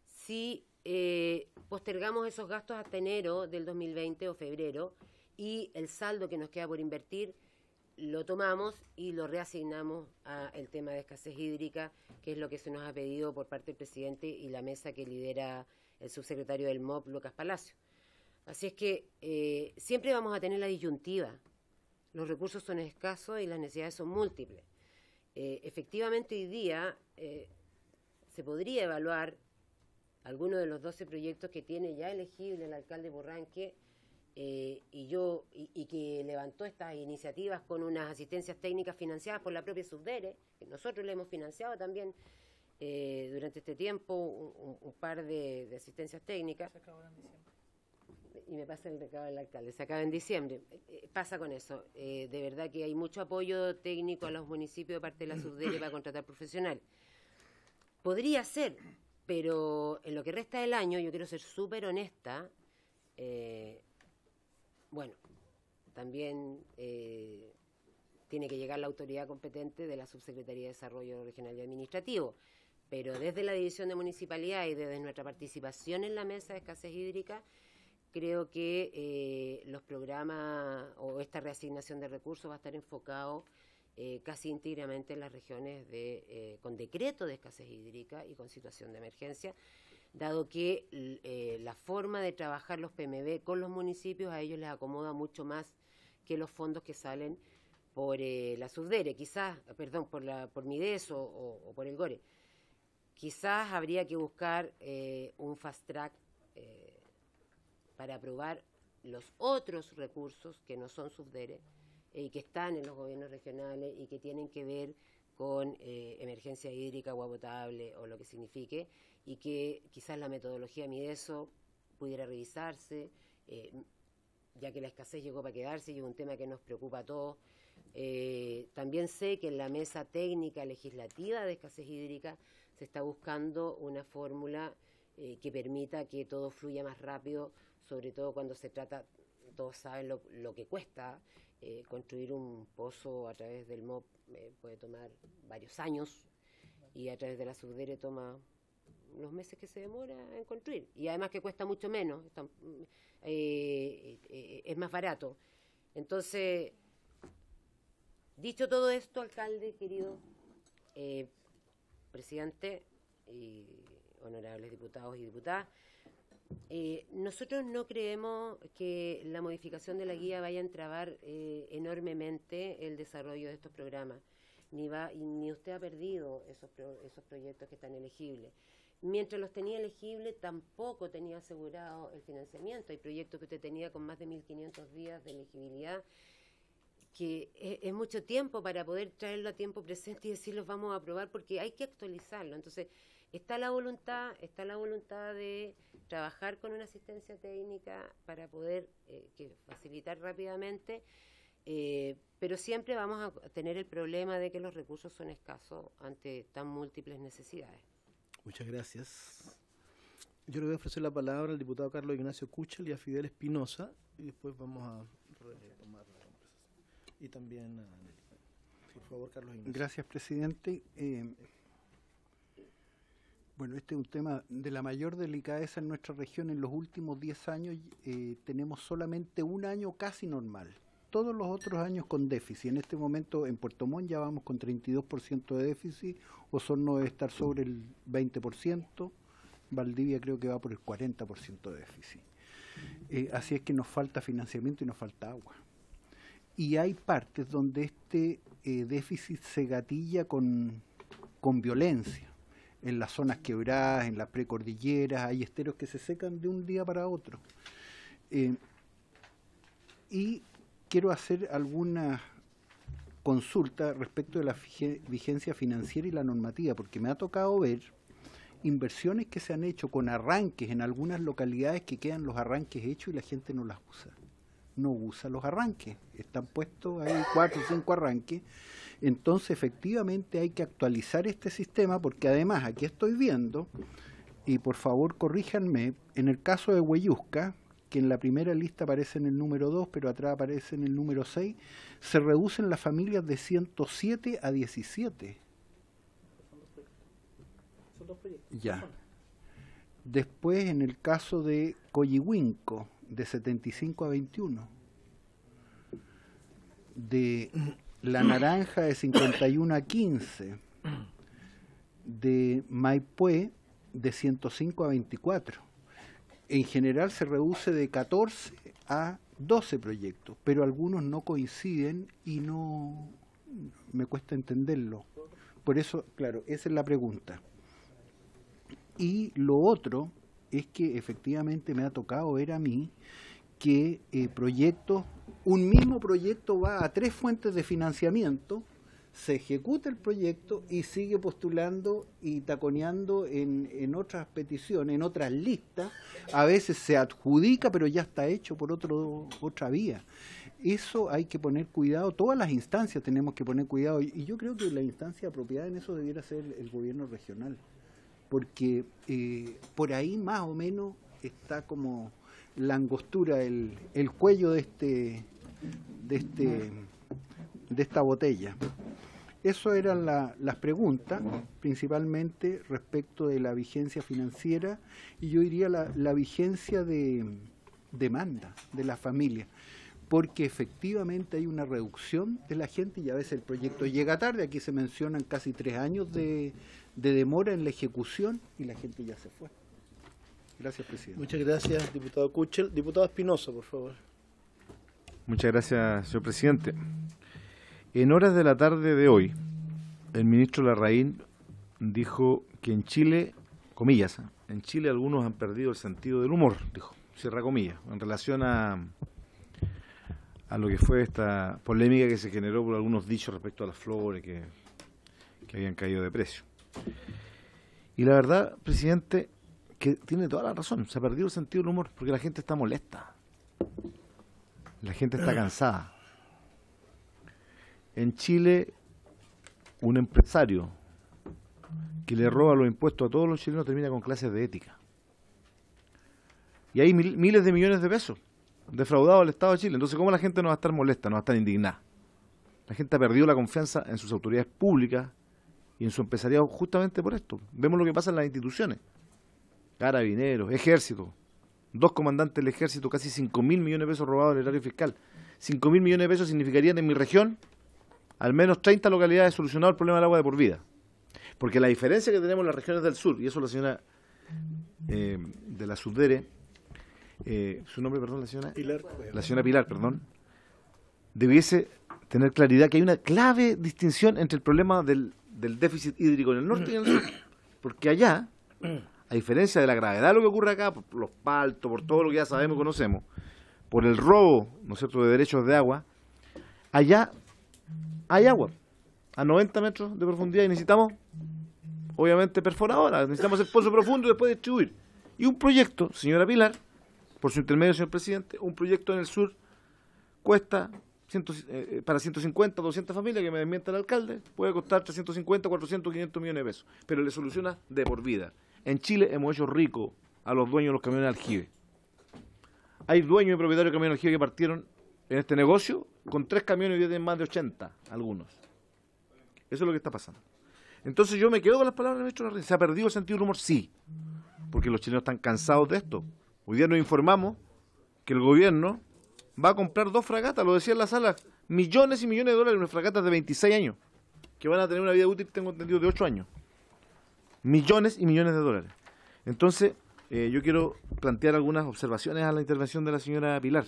si eh, postergamos esos gastos hasta enero del 2020 o febrero y el saldo que nos queda por invertir lo tomamos y lo reasignamos al tema de escasez hídrica, que es lo que se nos ha pedido por parte del presidente y la mesa que lidera el subsecretario del MOP, Lucas Palacio. Así es que eh, siempre vamos a tener la disyuntiva. Los recursos son escasos y las necesidades son múltiples. Eh, efectivamente, hoy día eh, se podría evaluar alguno de los 12 proyectos que tiene ya elegible el alcalde Borranque y yo y, que levantó estas iniciativas con unas asistencias técnicas financiadas por la propia Subdere, nosotros le hemos financiado también durante este tiempo un, par de, asistencias técnicas y me pasa el recado del alcalde, se acaba en diciembre. Eh, eh, pasa con eso. Eh, de verdad que hay mucho apoyo técnico a los municipios de parte de la subdere para contratar profesional Podría ser, pero en lo que resta del año, yo quiero ser súper honesta. bueno, también tiene que llegar la autoridad competente de la Subsecretaría de Desarrollo Regional y Administrativo. Pero desde la División de Municipalidad y desde nuestra participación en la mesa de escasez hídrica, Creo que eh, los programas o esta reasignación de recursos va a estar enfocado eh, casi íntegramente en las regiones de, eh, con decreto de escasez hídrica y con situación de emergencia, dado que la forma de trabajar los PMB con los municipios a ellos les acomoda mucho más que los fondos que salen por la SUDERE, quizás, perdón, por, la, por MIDES o, o por el GORE. Quizás habría que buscar un fast track para aprobar los otros recursos que no son subdere eh, y que están en los gobiernos regionales y que tienen que ver con eh, emergencia hídrica, agua potable o lo que signifique, y que quizás la metodología MIDESO pudiera revisarse, eh, ya que la escasez llegó para quedarse y es un tema que nos preocupa a todos. también sé que en la mesa técnica legislativa de escasez hídrica se está buscando una fórmula que permita que todo fluya más rápido sobre todo cuando se trata, todos saben lo, que cuesta, eh, construir un pozo a través del MOP eh, puede tomar varios años y a través de la subdere toma los meses que se demora en construir. Y además que cuesta mucho menos, mm, eh, es más barato. Entonces, dicho todo esto, alcalde, querido presidente y honorables diputados y diputadas, eh, nosotros no creemos que la modificación de la guía vaya a entrabar eh, enormemente el desarrollo de estos programas, ni, va, ni usted ha perdido esos, esos proyectos que están elegibles. Mientras los tenía elegibles, tampoco tenía asegurado el financiamiento. Hay proyectos que usted tenía con más de 1.500 días de elegibilidad, que es, mucho tiempo para poder traerlo a tiempo presente y decir, los vamos a aprobar porque hay que actualizarlo. Entonces, Está la voluntad, está la voluntad de trabajar con una asistencia técnica para poder eh, facilitar rápidamente, eh, pero siempre vamos a tener el problema de que los recursos son escasos ante tan múltiples necesidades. Muchas gracias. Yo le voy a ofrecer la palabra al diputado Carlos Ignacio Cuchel y a Fidel Espinosa, y después vamos a retomar la conversación. Y también a Por favor, Carlos Ignacio. Gracias, presidente. Eh, bueno, este es un tema de la mayor delicadeza en nuestra región. En los últimos 10 años eh, tenemos solamente un año casi normal. Todos los otros años con déficit. En este momento en Puerto Montt ya vamos con 32% de déficit. Osorno debe estar sobre el 20%. Valdivia creo que va por el 40% de déficit. Eh, así es que nos falta financiamiento y nos falta agua. Y hay partes donde este eh, déficit se gatilla con violencia en las zonas quebradas, en las precordilleras, hay esteros que se secan de un día para otro. Eh, y quiero hacer alguna consulta respecto de la vigencia financiera y la normativa, porque me ha tocado ver inversiones que se han hecho con arranques en algunas localidades que quedan los arranques hechos y la gente no las usa. No usa los arranques. Están puestos ahí cuatro o cinco arranques entonces, efectivamente, hay que actualizar este sistema porque además aquí estoy viendo, y por favor corríjanme, en el caso de Huellusca, que en la primera lista aparece en el número 2, pero atrás aparece en el número 6, se reducen las familias de 107 a 17. Ya. Después, en el caso de Coyihuinco, de 75 a 21. De la Naranja de 51 a 15. De Maipue de 105 a 24. En general se reduce de 14 a 12 proyectos, pero algunos no coinciden y no me cuesta entenderlo. Por eso, claro, esa es la pregunta. Y lo otro es que efectivamente me ha tocado ver a mí que eh, proyectos, un mismo proyecto va a tres fuentes de financiamiento, se ejecuta el proyecto y sigue postulando y taconeando en, otras peticiones, en otras listas, a veces se adjudica pero ya está hecho por otro, otra vía. Eso hay que poner cuidado, todas las instancias tenemos que poner cuidado y yo creo que la instancia apropiada en eso debiera ser el gobierno regional, porque eh, por ahí más o menos está como la angostura, el, el cuello de, este, de, este, de esta botella. Eso eran las preguntas, principalmente respecto de la vigencia financiera y yo diría la, la vigencia de demanda de la familia, porque efectivamente hay una reducción de la gente y a veces el proyecto llega tarde, aquí se mencionan casi tres años de demora en la ejecución y la gente ya se fue. Gracias, presidente. Muchas gracias, diputado Kuchel. Diputado Espinosa, por favor. Muchas gracias, señor presidente. En horas de la tarde de hoy, el ministro Larraín dijo que en Chile, comillas, en Chile algunos han perdido el sentido del humor, dijo, cierra comillas, en relación a, a lo que fue esta polémica que se generó por algunos dichos respecto a las flores que, que habían caído de precio. Y la verdad, presidente, que tiene toda la razón, se ha perdido el sentido del humor porque la gente está molesta. La gente está cansada. En Chile, un empresario que le roba los impuestos a todos los chilenos termina con clases de ética. Y hay miles de millones de pesos defraudados al Estado de Chile. Entonces, ¿cómo la gente no va a estar molesta, no va a estar indignada? La gente ha perdido la confianza en sus autoridades públicas y en su empresariado justamente por esto. Vemos lo que pasa en las instituciones carabineros, ejército, dos comandantes del ejército, casi 5.000 mil millones de pesos robados del erario fiscal. 5.000 mil millones de pesos significarían en mi región al menos 30 localidades solucionado el problema del agua de por vida. Porque la diferencia que tenemos en las regiones del sur, y eso la señora eh, de la Sudere, eh, su nombre, perdón, la señora Pilar, la señora Pilar, perdón, debiese tener claridad que hay una clave distinción entre el problema del, del déficit hídrico en el norte y en el sur. Porque allá a diferencia de la gravedad lo que ocurre acá, por los paltos, por todo lo que ya sabemos y conocemos, por el robo, ¿no de derechos de agua, allá hay agua a 90 metros de profundidad y necesitamos, obviamente, perforadoras, necesitamos el pozo profundo y después distribuir. Y un proyecto, señora Pilar, por su intermedio, señor presidente, un proyecto en el sur cuesta eh, eh, para 150, 200 familias, que me desmienta el alcalde, puede costar 350, 400, 500 millones de pesos, pero le soluciona de por vida. En Chile hemos hecho rico a los dueños de los camiones de aljibe. Hay dueños y propietarios de camiones de aljibe que partieron en este negocio con tres camiones y hoy tienen más de 80, algunos. Eso es lo que está pasando. Entonces yo me quedo con las palabras del ministro Larraín. ¿Se ha perdido el sentido del humor? Sí, porque los chilenos están cansados de esto. Hoy día nos informamos que el gobierno va a comprar dos fragatas, lo decía en la sala, millones y millones de dólares, unas fragatas de 26 años, que van a tener una vida útil, tengo entendido, de 8 años millones y millones de dólares. Entonces, eh, yo quiero plantear algunas observaciones a la intervención de la señora Pilar.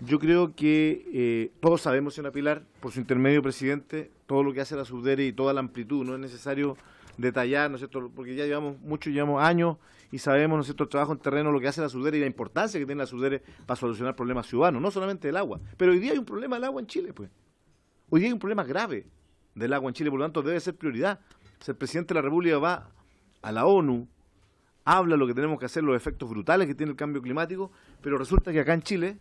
Yo creo que eh, todos sabemos, señora Pilar, por su intermedio presidente, todo lo que hace la subdere y toda la amplitud. No es necesario detallar, ¿no es cierto? Porque ya llevamos mucho, llevamos años y sabemos, ¿no el trabajo en terreno, lo que hace la SUDERE y la importancia que tiene la SUDERE para solucionar problemas ciudadanos, no solamente el agua. Pero hoy día hay un problema del agua en Chile, pues. Hoy día hay un problema grave del agua en Chile, por lo tanto debe ser prioridad el presidente de la República va a la ONU, habla lo que tenemos que hacer, los efectos brutales que tiene el cambio climático, pero resulta que acá en Chile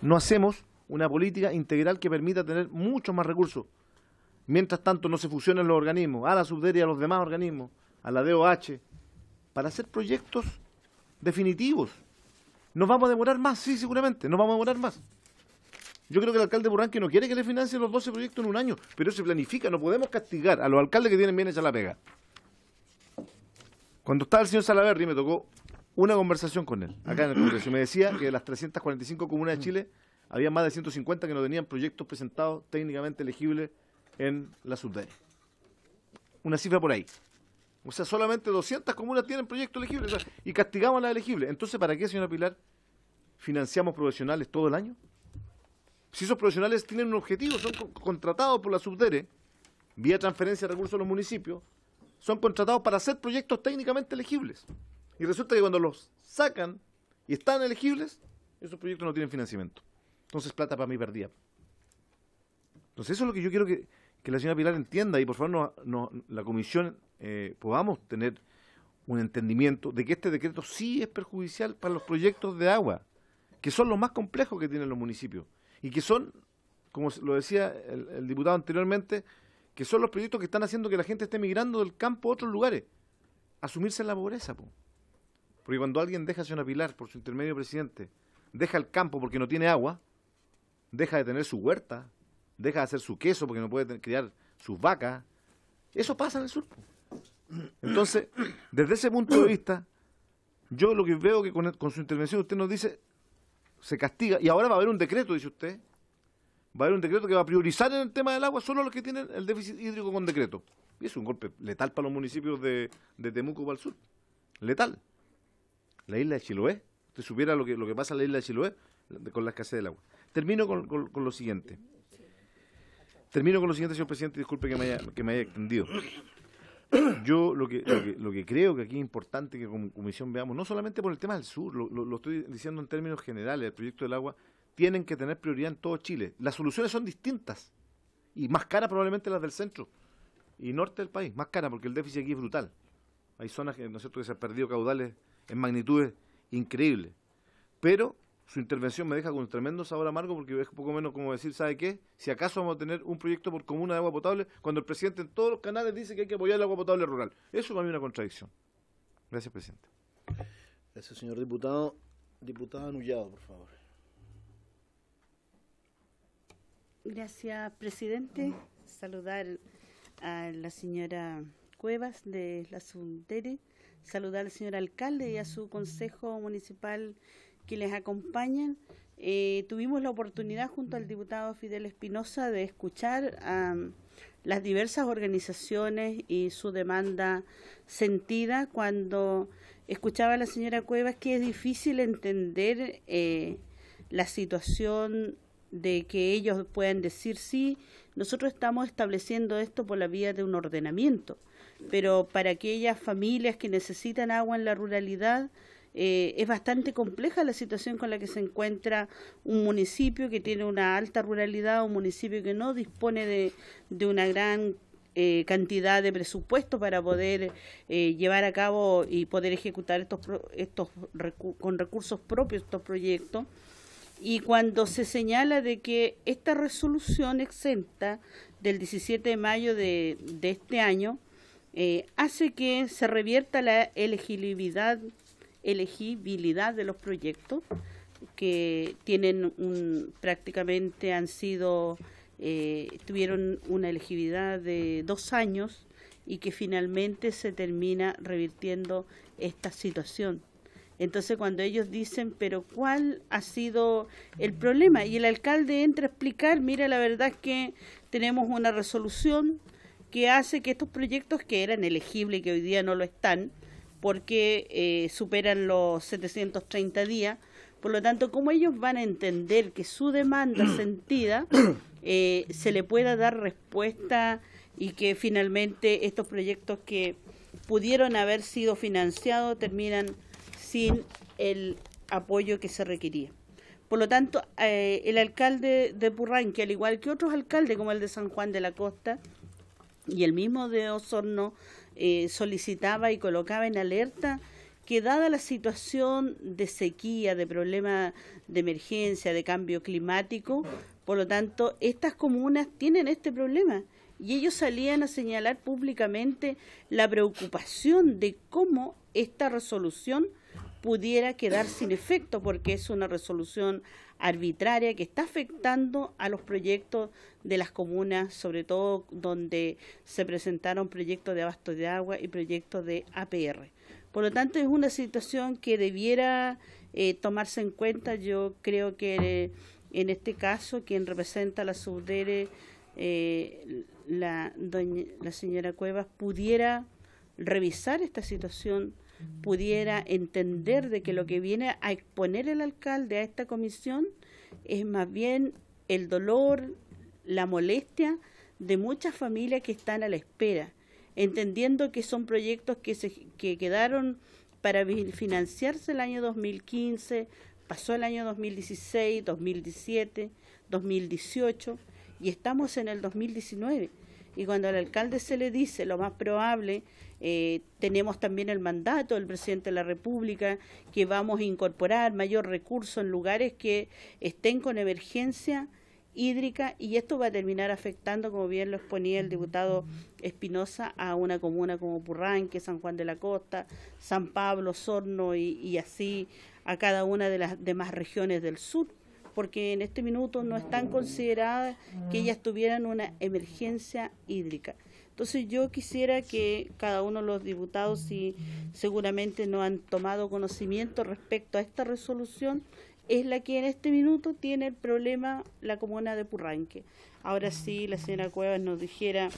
no hacemos una política integral que permita tener muchos más recursos. Mientras tanto no se fusionan los organismos, a la subderia, y a los demás organismos, a la DOH, para hacer proyectos definitivos. Nos vamos a demorar más, sí, seguramente, nos vamos a demorar más. Yo creo que el alcalde Burranque no quiere que le financien los 12 proyectos en un año, pero se planifica. No podemos castigar a los alcaldes que tienen bien hecha la pega. Cuando estaba el señor Salaverri, me tocó una conversación con él, acá en el Congreso, me decía que de las 345 comunas de Chile había más de 150 que no tenían proyectos presentados técnicamente elegibles en la subdere. Una cifra por ahí. O sea, solamente 200 comunas tienen proyectos elegibles y castigamos a las elegibles. Entonces, ¿para qué, señora Pilar, financiamos profesionales todo el año? Si esos profesionales tienen un objetivo, son contratados por la subdere, vía transferencia de recursos a los municipios, son contratados para hacer proyectos técnicamente elegibles. Y resulta que cuando los sacan y están elegibles, esos proyectos no tienen financiamiento. Entonces, plata para mi perdida. Entonces, eso es lo que yo quiero que, la señora Pilar entienda y por favor no, la comisión eh, podamos tener un entendimiento de que este decreto sí es perjudicial para los proyectos de agua, que son los más complejos que tienen los municipios y que son, como lo decía el, diputado anteriormente, que son los proyectos que están haciendo que la gente esté migrando del campo a otros lugares. Asumirse en la pobreza, po. porque cuando alguien deja a una Pilar por su intermedio presidente, deja el campo porque no tiene agua, deja de tener su huerta, deja de hacer su queso porque no puede criar sus vacas, eso pasa en el sur. Entonces, desde ese punto de vista, yo lo que veo que con su intervención usted nos dice, se castiga. Y ahora va a haber un decreto, dice usted. Va a haber un decreto que va a priorizar en el tema del agua solo los que tienen el déficit hídrico con decreto. Y es un golpe letal para los municipios de, de Temuco para el sur. Letal. La isla de Chiloé. Usted supiera lo que, lo que pasa en la isla de Chiloé con la escasez del agua. Termino con, con, lo siguiente. Termino con lo siguiente, señor presidente. Disculpe que me haya, que me haya extendido yo lo que, lo que, creo que aquí es importante que como comisión veamos, no solamente por el tema del sur, lo, estoy diciendo en términos generales, el proyecto del agua tienen que tener prioridad en todo Chile. Las soluciones son distintas y más caras probablemente las del centro y norte del país, más caras porque el déficit aquí es brutal. Hay zonas que, ¿no se han perdido caudales en magnitudes increíbles. Pero su intervención me deja con un tremendo sabor amargo porque es poco menos como decir, ¿sabe qué? Si acaso vamos a tener un proyecto por comuna de agua potable cuando el presidente en todos los canales dice que hay que apoyar el agua potable rural. Eso para mí una contradicción. Gracias, presidente. Gracias, señor diputado. Diputado Anullado, por favor. Gracias, presidente. Saludar a la señora Cuevas de la Sundere, saludar al señor alcalde y a su consejo municipal que les acompañan. Eh, tuvimos la oportunidad junto al diputado Fidel Espinosa de escuchar a las diversas organizaciones y su demanda sentida cuando escuchaba a la señora Cuevas que es difícil entender eh, la situación de que ellos puedan decir sí, nosotros estamos estableciendo esto por la vía de un ordenamiento, pero para aquellas familias que necesitan agua en la ruralidad, eh, es bastante compleja la situación con la que se encuentra un municipio que tiene una alta ruralidad, un municipio que no dispone de, de una gran eh, cantidad de presupuesto para poder eh, llevar a cabo y poder ejecutar estos, estos con recursos propios estos proyectos. Y cuando se señala de que esta resolución exenta del 17 de mayo de, de este año hace que se revierta la elegibilidad elegibilidad de los proyectos que tienen un, prácticamente han sido eh, tuvieron una elegibilidad de dos años y que finalmente se termina revirtiendo esta situación. Entonces cuando ellos dicen, pero ¿cuál ha sido el problema? Y el alcalde entra a explicar, mira, la verdad es que tenemos una resolución que hace que estos proyectos que eran elegibles y que hoy día no lo están, porque eh, superan los 730 días. Por lo tanto, ¿cómo ellos van a entender que su demanda sentida eh, se le pueda dar respuesta y que finalmente estos proyectos que pudieron haber sido financiados terminan sin el apoyo que se requería. Por lo tanto, eh, el alcalde de Purran, que al igual que otros alcaldes como el de San Juan de la Costa y el mismo de Osorno, eh, solicitaba y colocaba en alerta que dada la situación de sequía, de problema de emergencia, de cambio climático, por lo tanto, estas comunas tienen este problema. Y ellos salían a señalar públicamente la preocupación de cómo esta resolución pudiera quedar sin efecto porque es una resolución arbitraria que está afectando a los proyectos de las comunas, sobre todo donde se presentaron proyectos de abasto de agua y proyectos de APR. Por lo tanto, es una situación que debiera eh, tomarse en cuenta. Yo creo que eh, en este caso quien representa la subdere, eh, la, la señora Cuevas, pudiera revisar esta situación pudiera entender de que lo que viene a exponer el alcalde a esta comisión es más bien el dolor, la molestia de muchas familias que están a la espera, entendiendo que son proyectos que, se, que quedaron para financiarse el año 2015, pasó el año 2016, 2017, 2018 y estamos en el 2019. Y cuando al alcalde se le dice lo más probable eh, tenemos también el mandato del presidente de la República que vamos a incorporar mayor recurso en lugares que estén con emergencia hídrica y esto va a terminar afectando, como bien lo exponía el diputado Espinosa, a una comuna como Purranque, San Juan de la Costa, San Pablo, Sorno y así a cada una de las demás regiones del sur, porque en este minuto no están consideradas que ellas tuvieran una emergencia hídrica. Entonces yo quisiera que cada uno de los diputados, si seguramente no han tomado conocimiento respecto a esta resolución, es la que en este minuto tiene el problema la comuna de Purranque. Ahora sí, la señora Cuevas nos dijera,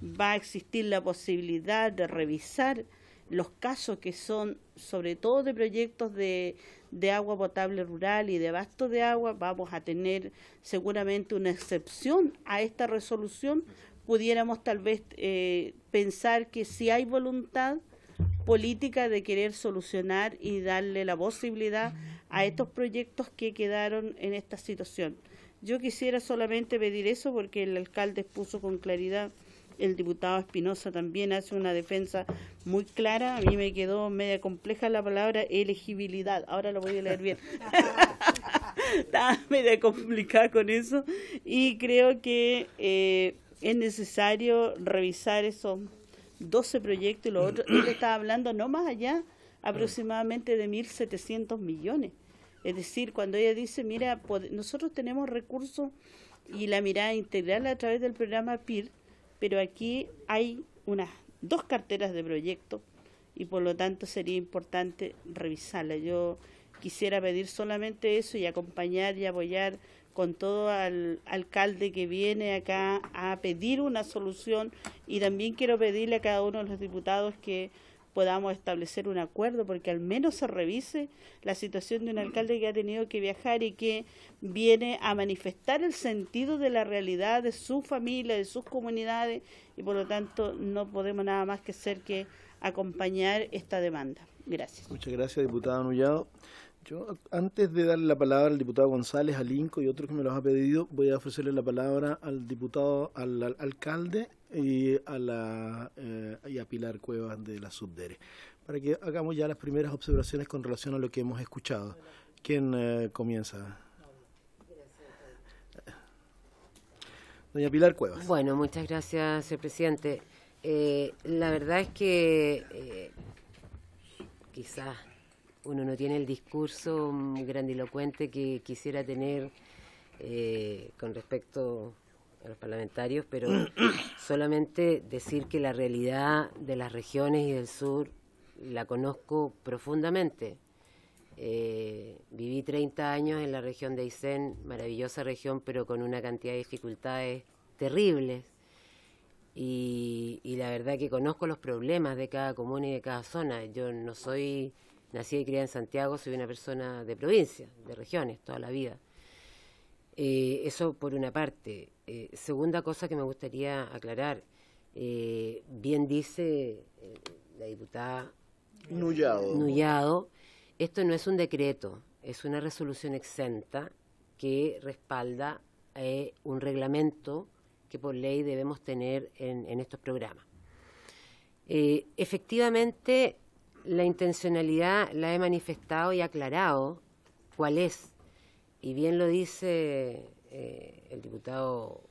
va a existir la posibilidad de revisar los casos que son sobre todo de proyectos de, de, agua potable rural y de abasto de agua, vamos a tener seguramente una excepción a esta resolución pudiéramos tal vez eh, pensar que si hay voluntad política de querer solucionar y darle la posibilidad a estos proyectos que quedaron en esta situación. Yo quisiera solamente pedir eso porque el alcalde expuso con claridad, el diputado Espinosa también hace una defensa muy clara, a mí me quedó media compleja la palabra elegibilidad, ahora lo voy a leer bien. Estaba media complicada con eso y creo que... Eh, es necesario revisar esos 12 proyectos y lo otro. Él estaba hablando no más allá aproximadamente de 1.700 millones. Es decir, cuando ella dice, mira, nosotros tenemos recursos y la mirada integral a través del programa PIR, pero aquí hay unas dos carteras de proyectos y por lo tanto sería importante revisarla. Yo quisiera pedir solamente eso y acompañar y apoyar con todo al alcalde que viene acá a pedir una solución y también quiero pedirle a cada uno de los diputados que podamos establecer un acuerdo, porque al menos se revise la situación de un alcalde que ha tenido que viajar y que viene a manifestar el sentido de la realidad de su familia, de sus comunidades, y por lo tanto no podemos nada más que ser que acompañar esta demanda. Gracias. Muchas gracias, diputada Nullado antes de darle la palabra al diputado González, al INCO y otros que me los ha pedido, voy a ofrecerle la palabra al diputado, al, alcalde y a, la, eh, a Pilar Cuevas de la Subdere, para que hagamos ya las primeras observaciones con relación a lo que hemos escuchado. ¿Quién eh, comienza? Doña Pilar Cuevas. Bueno, muchas gracias, señor presidente. Eh, la verdad es que quizás uno no tiene el discurso mm, grandilocuente que quisiera tener eh, con respecto a los parlamentarios, pero solamente decir que la realidad de las regiones y del sur la conozco profundamente. Eh, viví 30 años en la región de Aysén, maravillosa región, pero con una cantidad de dificultades terribles. Y, y, la verdad que conozco los problemas de cada comuna y de cada zona. Yo no soy Nací y criada en Santiago, soy una persona de provincia, de regiones, toda la vida. Eh, eso por una parte. Eh, segunda cosa que me gustaría aclarar, eh, bien dice la diputada Nullado. Nullado, esto no es un decreto, es una resolución exenta que respalda un reglamento que por ley debemos tener en estos programas. efectivamente, la intencionalidad la he manifestado y aclarado cuál es. Y bien lo dice eh, el diputado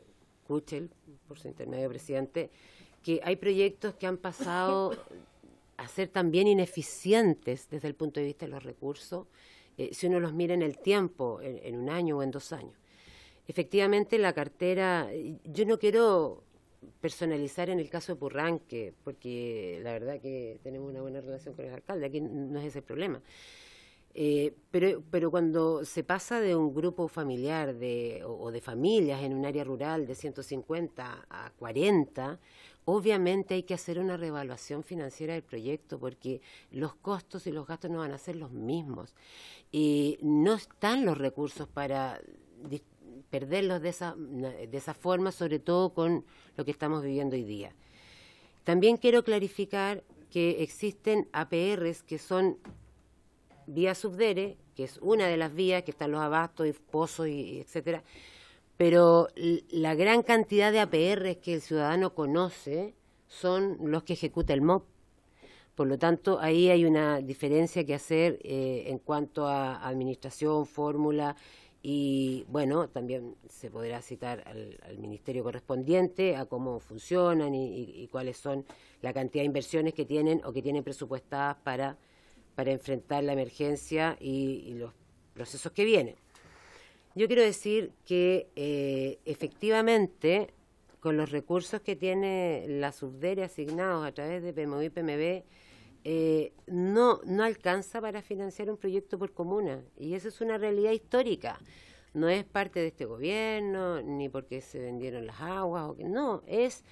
Kuchel, por su intermedio presidente, que hay proyectos que han pasado a ser también ineficientes desde el punto de vista de los recursos, eh, si uno los mira en el tiempo, en, en un año o en dos años. Efectivamente, la cartera, yo no quiero personalizar en el caso de Purranque, porque la verdad que tenemos una buena relación con el alcalde, aquí no es ese problema. Eh, pero, pero cuando se pasa de un grupo familiar de, o, de familias en un área rural de 150 a 40, obviamente hay que hacer una revaluación financiera del proyecto porque los costos y los gastos no van a ser los mismos. Y no están los recursos para perderlos de esa, de forma, sobre todo con lo que estamos viviendo hoy día. También quiero clarificar que existen APRs que son vía subdere, que es una de las vías, que están los abastos y pozos, y, etcétera, pero la gran cantidad de APRs que el ciudadano conoce son los que ejecuta el MOP. Por lo tanto, ahí hay una diferencia que hacer eh, en cuanto a administración, fórmula, y bueno, también se podrá citar al, ministerio correspondiente a cómo funcionan y, cuáles son la cantidad de inversiones que tienen o que tienen presupuestadas para, para enfrentar la emergencia y, los procesos que vienen. Yo quiero decir que eh, efectivamente con los recursos que tiene la subdere asignados a través de PMU y PMB eh, no, no alcanza para financiar un proyecto por comuna. Y eso es una realidad histórica. No es parte de este gobierno, ni porque se vendieron las aguas, o que, no, es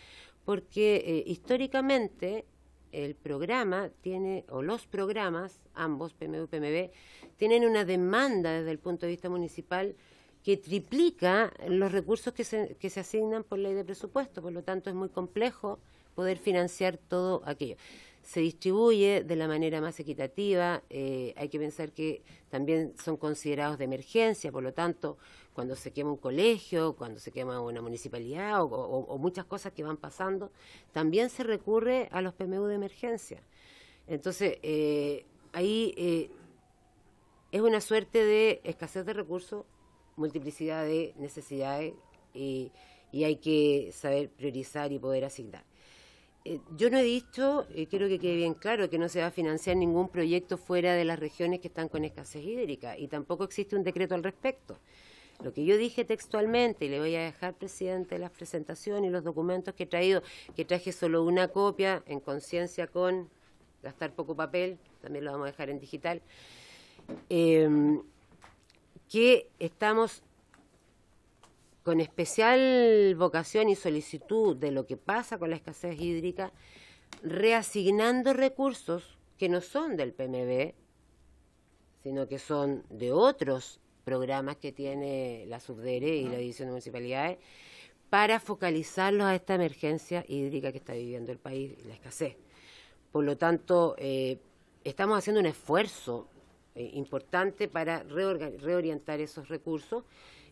porque eh, históricamente el programa tiene, o los programas, ambos, PMU y PMB, tienen una demanda desde el punto de vista municipal que triplica los recursos que se, que se asignan por ley de presupuesto, por lo tanto es muy complejo poder financiar todo aquello se distribuye de la manera más equitativa. Eh, hay que pensar que también son considerados de emergencia, por lo tanto, cuando se quema un colegio, cuando se quema una municipalidad o, muchas cosas que van pasando, también se recurre a los PMU de emergencia. Entonces, eh, ahí eh, es una suerte de escasez de recursos, multiplicidad de necesidades y hay que saber priorizar y poder asignar. Eh, yo no he dicho, y quiero que quede bien claro, que no se va a financiar ningún proyecto fuera de las regiones que están con escasez hídrica y tampoco existe un decreto al respecto. Lo que yo dije textualmente, y le voy a dejar, presidente, las presentaciones y los documentos que he traído, que traje solo una copia, en conciencia con gastar poco papel, también lo vamos a dejar en digital, eh, que estamos con especial vocación y solicitud de lo que pasa con la escasez hídrica, reasignando recursos que no son del PMB, sino que son de otros programas que tiene la Subdere y la División de Municipalidades, para focalizarlos a esta emergencia hídrica que está viviendo el país, la escasez. Por lo tanto, eh, estamos haciendo un esfuerzo eh, importante para reorientar esos recursos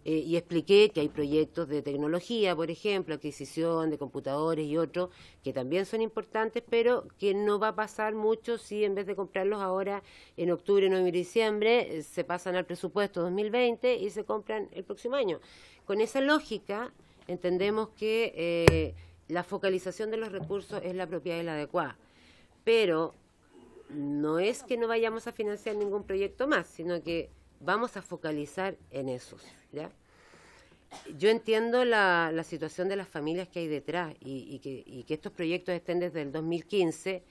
eh, y expliqué que hay proyectos de tecnología, por ejemplo, adquisición de computadores y otros, que también son importantes, pero que no va a pasar mucho si en vez de comprarlos ahora en octubre, noviembre y diciembre, eh, se pasan al presupuesto 2020 y se compran el próximo año. Con esa lógica entendemos que eh, la focalización de los recursos es la propiedad y la adecuada, pero no es que no vayamos a financiar ningún proyecto más, sino que vamos a focalizar en esos, ¿ya? Yo entiendo la, situación de las familias que hay detrás y, que, estos proyectos estén desde el 2015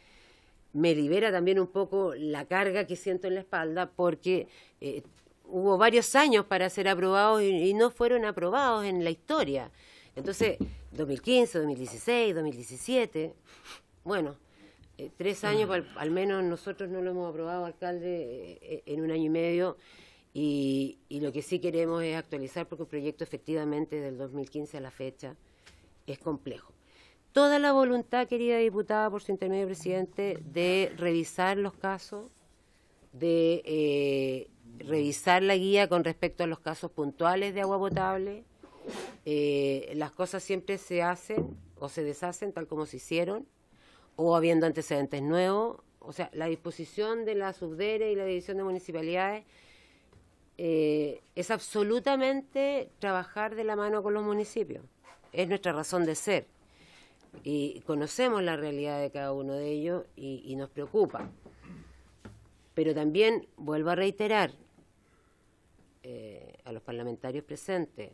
me libera también un poco la carga que siento en la espalda porque eh, hubo varios años para ser aprobados y, no fueron aprobados en la historia. Entonces, 2015, 2016, 2017, bueno, eh, tres años al, menos nosotros no lo hemos aprobado, alcalde, eh, en un año y medio. Y, lo que sí queremos es actualizar, porque el proyecto efectivamente del 2015 a la fecha es complejo. Toda la voluntad, querida diputada, por su intermedio presidente, de revisar los casos, de eh, revisar la guía con respecto a los casos puntuales de agua potable. Eh, las cosas siempre se hacen o se deshacen tal como se hicieron, o habiendo antecedentes nuevos. O sea, la disposición de la subdere y la división de municipalidades eh, es absolutamente trabajar de la mano con los municipios. Es nuestra razón de ser. Y conocemos la realidad de cada uno de ellos y, nos preocupa. Pero también, vuelvo a reiterar eh, a los parlamentarios presentes,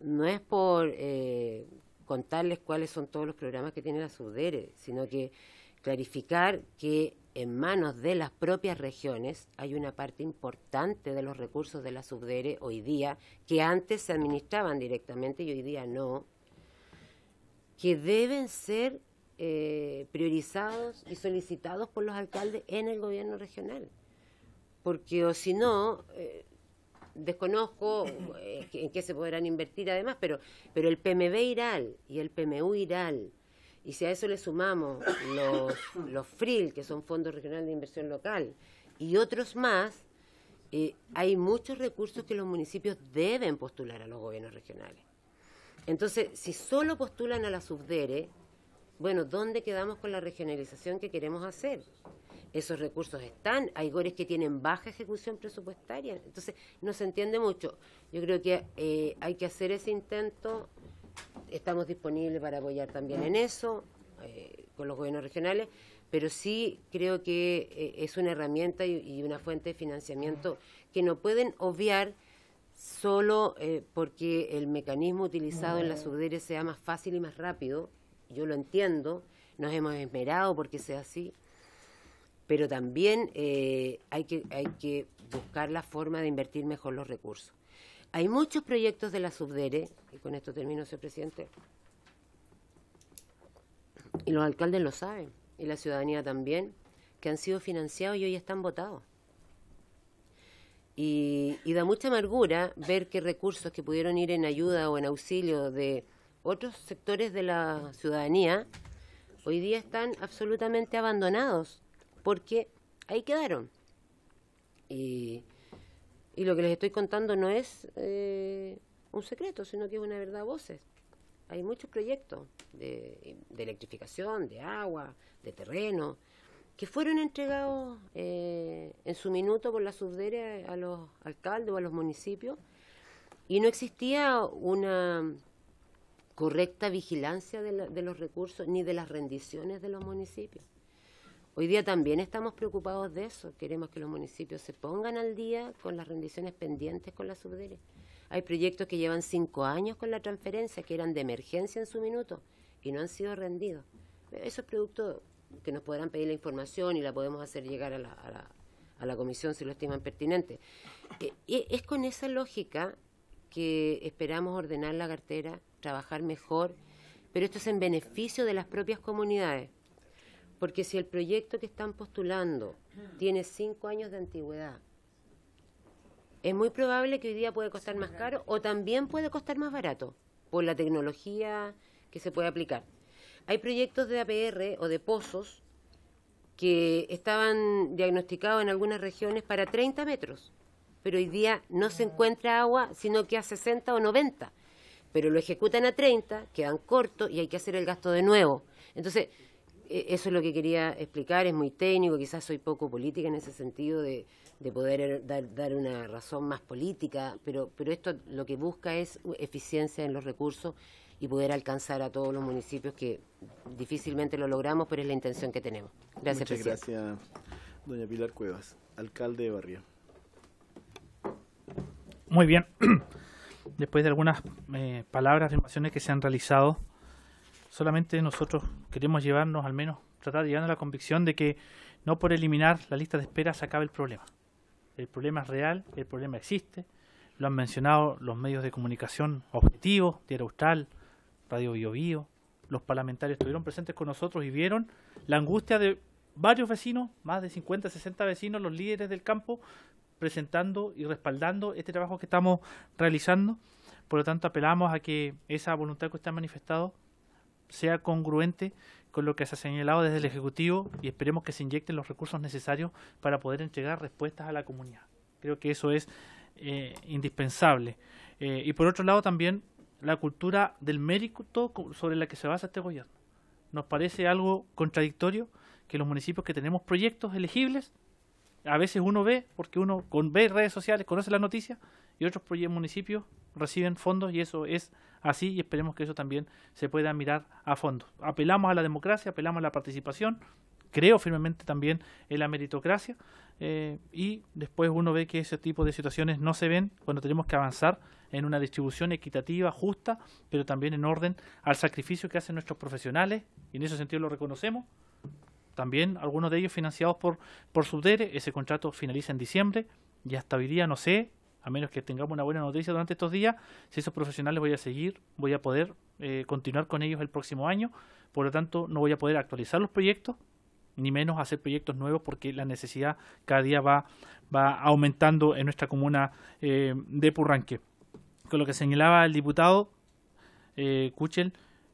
no es por eh, contarles cuáles son todos los programas que tiene la SUDERE, sino que clarificar que en manos de las propias regiones, hay una parte importante de los recursos de la subdere hoy día, que antes se administraban directamente y hoy día no, que deben ser eh, priorizados y solicitados por los alcaldes en el gobierno regional. Porque o si no, eh, desconozco eh, en qué se podrán invertir además, pero, pero el PMB Iral y el PMU Iral y si a eso le sumamos los, los FRIL, que son Fondos Regionales de Inversión Local, y otros más, eh, hay muchos recursos que los municipios deben postular a los gobiernos regionales. Entonces, si solo postulan a la subdere, bueno, ¿dónde quedamos con la regionalización que queremos hacer? Esos recursos están, hay gores que tienen baja ejecución presupuestaria, entonces no se entiende mucho. Yo creo que eh, hay que hacer ese intento estamos disponibles para apoyar también en eso, eh, con los gobiernos regionales, pero sí creo que eh, es una herramienta y, una fuente de financiamiento que no pueden obviar solo eh, porque el mecanismo utilizado en la subdere sea más fácil y más rápido, yo lo entiendo, nos hemos esmerado porque sea así, pero también hay, que, hay que buscar la forma de invertir mejor los recursos. Hay muchos proyectos de la Subdere, y con esto termino, señor presidente, y los alcaldes lo saben, y la ciudadanía también, que han sido financiados y hoy están votados. Y, da mucha amargura ver que recursos que pudieron ir en ayuda o en auxilio de otros sectores de la ciudadanía hoy día están absolutamente abandonados porque ahí quedaron. Y, y lo que les estoy contando no es eh, un secreto, sino que es una verdad a voces. Hay muchos proyectos de, electrificación, de agua, de terreno, que fueron entregados eh, en su minuto por la subdere a los alcaldes o a los municipios y no existía una correcta vigilancia de los recursos ni de las rendiciones de los municipios. Hoy día también estamos preocupados de eso. Queremos que los municipios se pongan al día con las rendiciones pendientes con la subdere. Hay proyectos que llevan cinco años con la transferencia, que eran de emergencia en su minuto y no han sido rendidos. Eso es producto que nos podrán pedir la información y la podemos hacer llegar a la, comisión si lo estiman pertinente. Eh, es con esa lógica que esperamos ordenar la cartera, trabajar mejor, pero esto es en beneficio de las propias comunidades. Porque si el proyecto que están postulando tiene cinco años de antigüedad, es muy probable que hoy día puede costar más caro o también puede costar más barato por la tecnología que se puede aplicar. Hay proyectos de APR o de pozos que estaban diagnosticados en algunas regiones para 30 metros, pero hoy día no se ah. encuentra agua sino que a 60 o 90, pero lo ejecutan a 30, quedan cortos y hay que hacer el gasto de nuevo. Entonces, e, eso es lo que quería explicar, es muy técnico, quizás soy poco política en ese sentido de, poder er, dar, una razón más política, pero, pero esto lo que busca es eficiencia en los recursos y poder alcanzar a todos los municipios que difícilmente lo logramos, pero es la intención que tenemos. Gracias, Muchas gracias, doña Pilar Cuevas, alcalde de Barrio. Muy bien. Después de algunas eh, palabras, afirmaciones que se han realizado solamente nosotros queremos llevarnos al menos, tratar de llevarnos a la convicción de que no por eliminar la lista de espera se acaba el problema. El problema es real, el problema existe, lo han mencionado los medios de comunicación objetivos, Tierra Austral, Radio Bio Bio, los parlamentarios estuvieron presentes con nosotros y vieron la angustia de varios vecinos, más de 50, 60 vecinos, los líderes del campo, presentando y respaldando este trabajo que estamos realizando. Por lo tanto, apelamos a que esa voluntad que usted ha manifestado sea congruente con lo que se ha señalado desde el Ejecutivo y esperemos que se inyecten los recursos necesarios para poder entregar respuestas a la comunidad. Creo que eso es eh, indispensable. Eh, y por otro lado también la cultura del mérito sobre la que se basa este gobierno. Nos parece algo contradictorio que los municipios que tenemos proyectos elegibles, a veces uno ve, porque uno con, ve redes sociales, conoce la noticia y otros municipios reciben fondos y eso es así y esperemos que eso también se pueda mirar a fondo. Apelamos a la democracia, apelamos a la participación, creo firmemente también en la meritocracia eh, y después uno ve que ese tipo de situaciones no se ven cuando tenemos que avanzar en una distribución equitativa, justa, pero también en orden al sacrificio que hacen nuestros profesionales y en ese sentido lo reconocemos. También algunos de ellos financiados por, por Subdere, ese contrato finaliza en diciembre y hasta hoy día no sé a menos que tengamos una buena noticia durante estos días, si esos profesionales voy a seguir, voy a poder eh, continuar con ellos el próximo año, por lo tanto no voy a poder actualizar los proyectos, ni menos hacer proyectos nuevos porque la necesidad cada día va, va aumentando en nuestra comuna eh, de Purranque. Con lo que señalaba el diputado eh, Kuchel,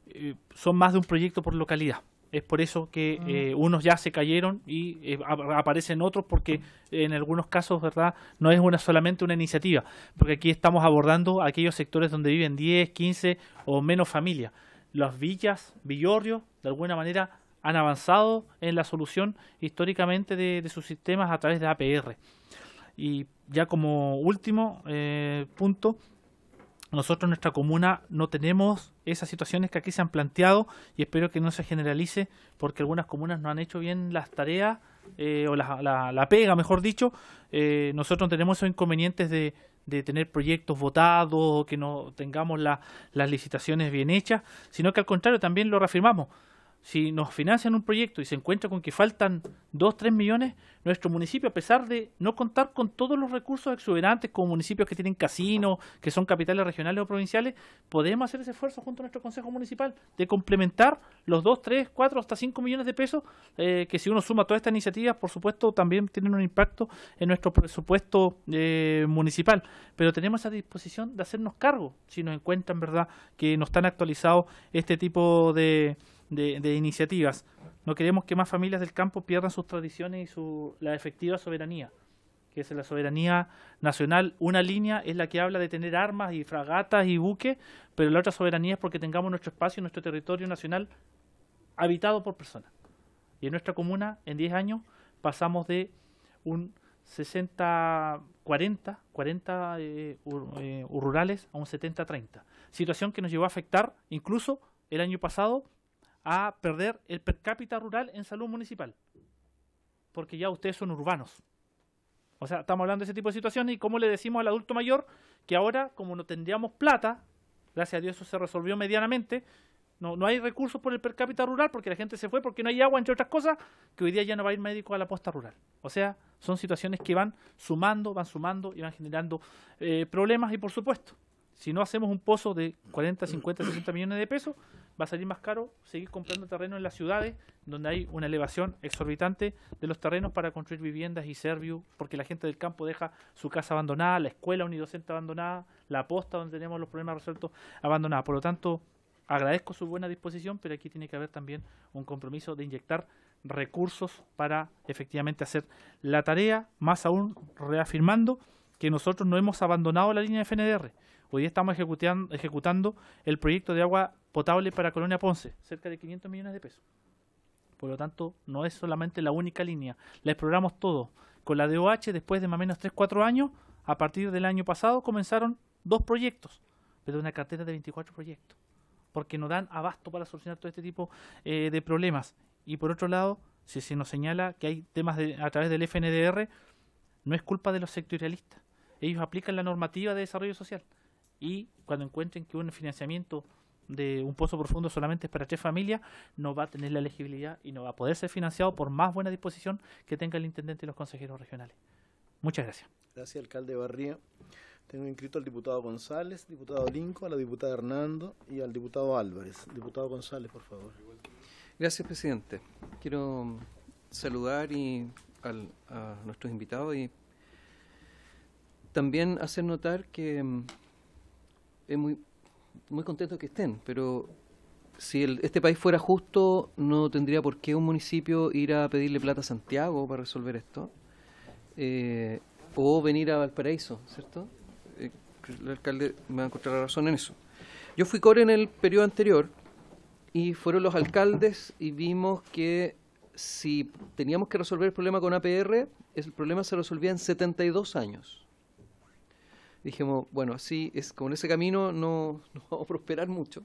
eh, son más de un proyecto por localidad. Es por eso que mm. eh, unos ya se cayeron y eh, aparecen otros porque en algunos casos, ¿verdad? No es una solamente una iniciativa, porque aquí estamos abordando aquellos sectores donde viven 10, 15 o menos familias. Las villas, villorrios, de alguna manera han avanzado en la solución históricamente de, sus sistemas a través de APR. Y ya como último eh, punto, nosotros en nuestra comuna no tenemos esas situaciones que aquí se han planteado y espero que no se generalice porque algunas comunas no han hecho bien las tareas eh, o la, pega, mejor dicho. Eh, nosotros nosotros tenemos esos inconvenientes de, tener proyectos votados o que no tengamos las licitaciones bien hechas, sino que al contrario también lo reafirmamos si nos financian un proyecto y se encuentra con que faltan 2, 3 millones, nuestro municipio, a pesar de no contar con todos los recursos exuberantes, como municipios que tienen casinos, que son capitales regionales o provinciales, podemos hacer ese esfuerzo junto a nuestro Consejo Municipal de complementar los 2, 3, 4, hasta 5 millones de pesos, eh, que si uno suma todas estas iniciativas, por supuesto, también tienen un impacto en nuestro presupuesto eh, municipal. Pero tenemos esa disposición de hacernos cargo si nos encuentran, ¿verdad?, que no están actualizados este tipo de de, iniciativas. No queremos que más familias del campo pierdan sus tradiciones y su, la efectiva soberanía, que es la soberanía nacional. Una línea es la que habla de tener armas y fragatas y buques, pero la otra soberanía es porque tengamos nuestro espacio, nuestro territorio nacional habitado por personas. Y en nuestra comuna, en 10 años, pasamos de un 60, 40, 40 rurales a un 70, 30. Situación que nos llevó a afectar incluso el año pasado a perder el per cápita rural en salud municipal. Porque ya ustedes son urbanos. O sea, estamos hablando de ese tipo de situaciones y cómo le decimos al adulto mayor que ahora, como no tendríamos plata, gracias a Dios eso se resolvió medianamente, no, no hay recursos por el per cápita rural porque la gente se fue, porque no hay agua, entre otras cosas, que hoy día ya no va a ir médico a la posta rural. O sea, son situaciones que van sumando, van sumando y van generando eh, problemas y por supuesto, si no hacemos un pozo de 40, 50, 60 millones de pesos, va a salir más caro seguir comprando terreno en las ciudades donde hay una elevación exorbitante de los terrenos para construir viviendas y serviu, porque la gente del campo deja su casa abandonada, la escuela unidocente abandonada, la posta donde tenemos los problemas resueltos abandonada. Por lo tanto, agradezco su buena disposición, pero aquí tiene que haber también un compromiso de inyectar recursos para efectivamente hacer la tarea, más aún reafirmando que nosotros no hemos abandonado la línea de FNDR. Hoy día estamos ejecutando el proyecto de agua potable para Colonia Ponce, cerca de 500 millones de pesos. Por lo tanto, no es solamente la única línea. La exploramos todo. Con la DOH, después de más o menos 3-4 años, a partir del año pasado comenzaron dos proyectos, pero una cartera de 24 proyectos, porque nos dan abasto para solucionar todo este tipo eh, de problemas. Y por otro lado, si se nos señala que hay temas a través del FNDR, no es culpa de los sectorialistas. Ellos aplican la normativa de desarrollo social y cuando encuentren que un financiamiento de un pozo profundo solamente para tres familias, no va a tener la elegibilidad y no va a poder ser financiado por más buena disposición que tenga el intendente y los consejeros regionales. Muchas gracias. Gracias, alcalde Barría. Tengo inscrito al diputado González, diputado Linco, a la diputada Hernando y al diputado Álvarez. Diputado González, por favor. Gracias, presidente. Quiero saludar y a nuestros invitados y también hacer notar que mm, es muy muy contento que estén, pero si este país fuera justo, no tendría por qué un municipio ir a pedirle plata a Santiago para resolver esto, eh, o venir a Valparaíso, ¿cierto? Eh, el alcalde me va a encontrar la razón en eso. Yo fui core en el periodo anterior y fueron los alcaldes y vimos que si teníamos que resolver el problema con APR, el problema se resolvía en 72 años dijimos, bueno, así es, con ese camino no, vamos a prosperar mucho.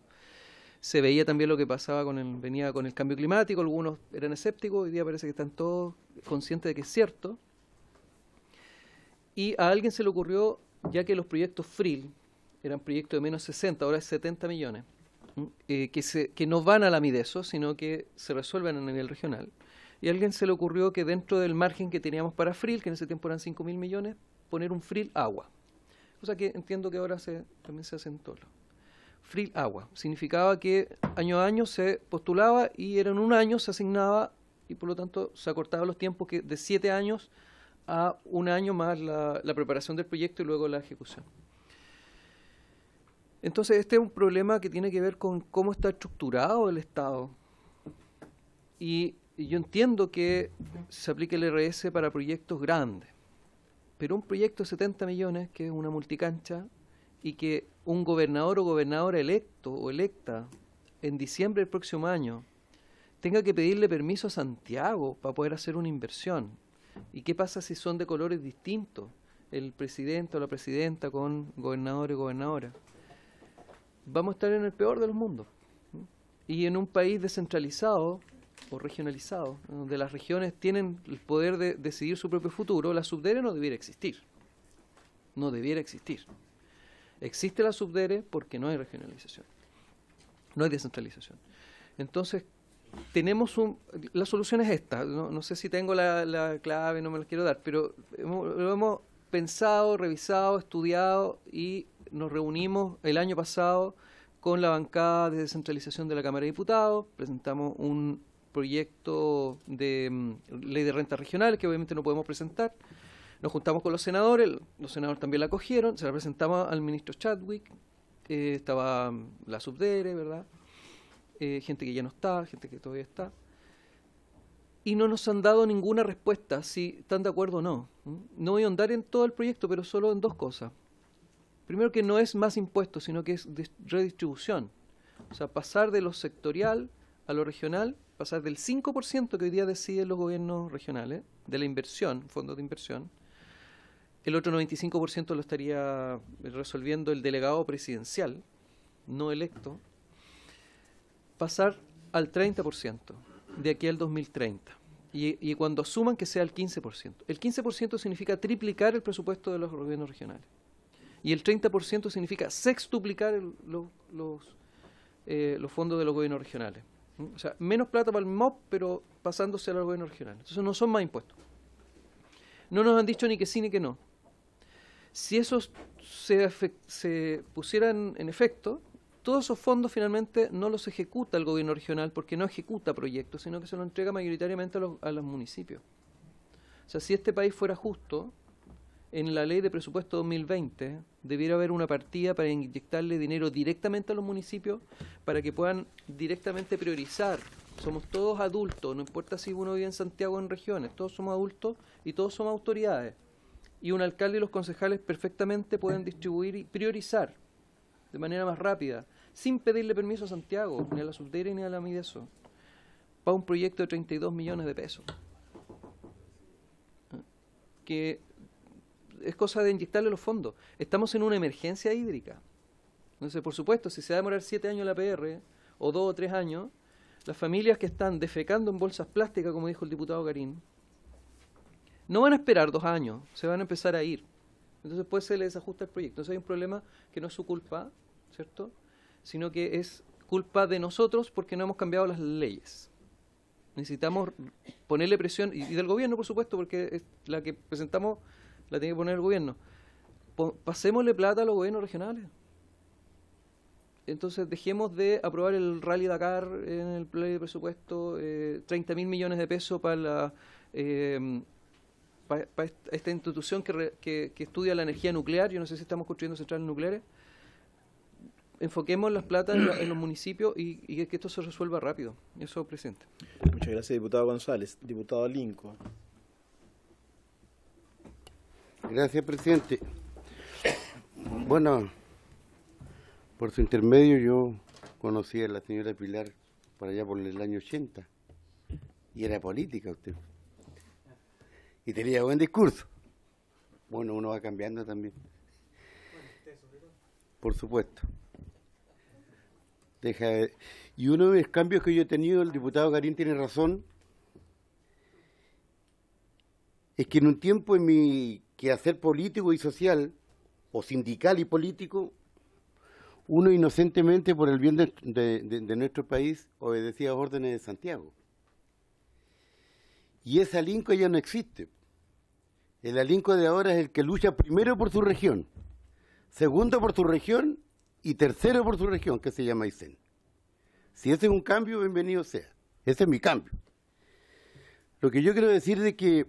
Se veía también lo que pasaba con el, venía con el cambio climático, algunos eran escépticos, hoy día parece que están todos conscientes de que es cierto. Y a alguien se le ocurrió, ya que los proyectos FRIL eran proyectos de menos 60, ahora es 70 millones, eh, que, se, que no van a la Mideso, sino que se resuelven a nivel regional. Y a alguien se le ocurrió que dentro del margen que teníamos para FRIL, que en ese tiempo eran 5.000 mil millones, poner un FRIL agua cosa que entiendo que ahora se, también se asentó en free agua, significaba que año a año se postulaba y era en un año se asignaba y por lo tanto se acortaban los tiempos que de siete años a un año más la, preparación del proyecto y luego la ejecución. Entonces, este es un problema que tiene que ver con cómo está estructurado el Estado. Y, y yo entiendo que se aplique el RS para proyectos grandes, pero un proyecto de 70 millones, que es una multicancha, y que un gobernador o gobernadora electo o electa en diciembre del próximo año tenga que pedirle permiso a Santiago para poder hacer una inversión. ¿Y qué pasa si son de colores distintos? El presidente o la presidenta con gobernador y gobernadora. Vamos a estar en el peor de los mundos. Y en un país descentralizado, regionalizado, donde las regiones tienen el poder de decidir su propio futuro, la subdere no debiera existir. No debiera existir. Existe la subdere porque no hay regionalización, no hay descentralización. Entonces, tenemos un... La solución es esta, no, sé si tengo la, clave, no me la quiero dar, pero lo hemos pensado, revisado, estudiado y nos reunimos el año pasado con la bancada de descentralización de la Cámara de Diputados, presentamos un proyecto de mm, ley de renta regionales, que obviamente no podemos presentar. Nos juntamos con los senadores, los senadores también la acogieron, se la presentamos al ministro Chadwick, estaba mm, la subdere, ¿verdad? Eh, gente que ya no está, gente que todavía está. Y no nos han dado ninguna respuesta si están de acuerdo o no. No voy a andar en todo el proyecto, pero solo en dos cosas. Primero que no es más impuestos, sino que es redistribución. O sea, pasar de lo sectorial a lo regional pasar del 5% que hoy día deciden los gobiernos regionales de la inversión, fondos de inversión, el otro 95% lo estaría resolviendo el delegado presidencial, no electo, pasar al 30% de aquí al 2030. Y, y, cuando asuman que sea el 15%. El 15% significa triplicar el presupuesto de los gobiernos regionales. Y el 30% significa sextuplicar eh, los fondos de los gobiernos regionales. O sea, menos plata para el MOP, pero pasándose al gobierno regional. Entonces no son más impuestos. No nos han dicho ni que sí ni que no. Si esos se, pusieran en efecto, todos esos fondos finalmente no los ejecuta el gobierno regional porque no ejecuta proyectos, sino que se los entrega mayoritariamente a los, a los municipios. O sea, si este país fuera justo, en la ley de presupuesto 2020 debiera haber una partida para inyectarle dinero directamente a los municipios para que puedan directamente priorizar. Somos todos adultos, no importa si uno vive en Santiago o en regiones, todos somos adultos y todos somos autoridades. Y un alcalde y los concejales perfectamente pueden distribuir y priorizar de manera más rápida, sin pedirle permiso a Santiago, ni a la Subdere ni a la Mideso, para un proyecto de 32 millones de pesos. Que es cosa de inyectarle los fondos. Estamos en una emergencia hídrica. Entonces, por supuesto, si se va a demorar siete años la PR, o dos o tres años, las familias que están defecando en bolsas plásticas, como dijo el diputado Garín, no van a esperar dos años, se van a empezar a ir. Entonces, pues se les ajusta el proyecto. Entonces, hay un problema que no es su culpa, ¿cierto? Sino que es culpa de nosotros porque no hemos cambiado las leyes. Necesitamos ponerle presión, y del gobierno, por supuesto, porque es la que presentamos la tiene que poner el gobierno. Pasémosle plata a los gobiernos regionales. Entonces dejemos de aprobar el Rally Dakar en el play de presupuesto, eh, 30 mil millones de pesos para la, em, esta institución que, estudia la energía nuclear. Yo no sé si estamos construyendo centrales nucleares. Enfoquemos las platas en, los municipios y, y, que esto se resuelva rápido. Eso, presidente. Muchas gracias, diputado González. Diputado Linco. Gracias, presidente. Bueno, por su intermedio yo conocí a la señora Pilar por allá por el año 80 y era política usted. Y tenía buen discurso. Bueno, uno va cambiando también. Por supuesto. Deja Y uno de los cambios que yo he tenido, el diputado Garín tiene razón, es que en un tiempo en mi hacer político y social, o sindical y político, uno inocentemente por el bien de, nuestro país obedecía órdenes de Santiago. Y ese alinco ya no existe. El alinco de ahora es el que lucha primero por su región, segundo por su región y tercero por su región, que se llama ISEN. Si ese es un cambio, bienvenido sea. Ese es mi cambio. Lo que yo quiero decir de que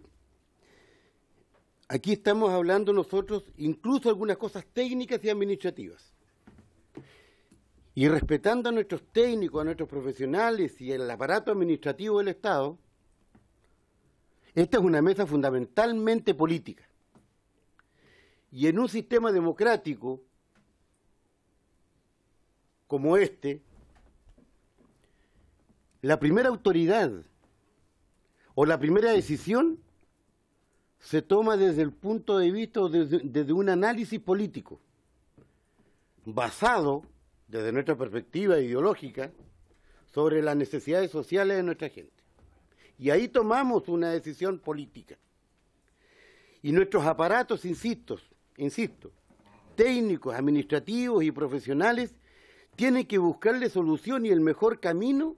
Aquí estamos hablando nosotros incluso algunas cosas técnicas y administrativas. Y respetando a nuestros técnicos, a nuestros profesionales y el aparato administrativo del Estado, esta es una mesa fundamentalmente política. Y en un sistema democrático como este, la primera autoridad o la primera decisión se toma desde el punto de vista, desde, un análisis político, basado, desde nuestra perspectiva ideológica, sobre las necesidades sociales de nuestra gente. Y ahí tomamos una decisión política. Y nuestros aparatos, insisto, insisto, técnicos, administrativos y profesionales, tienen que buscarle solución y el mejor camino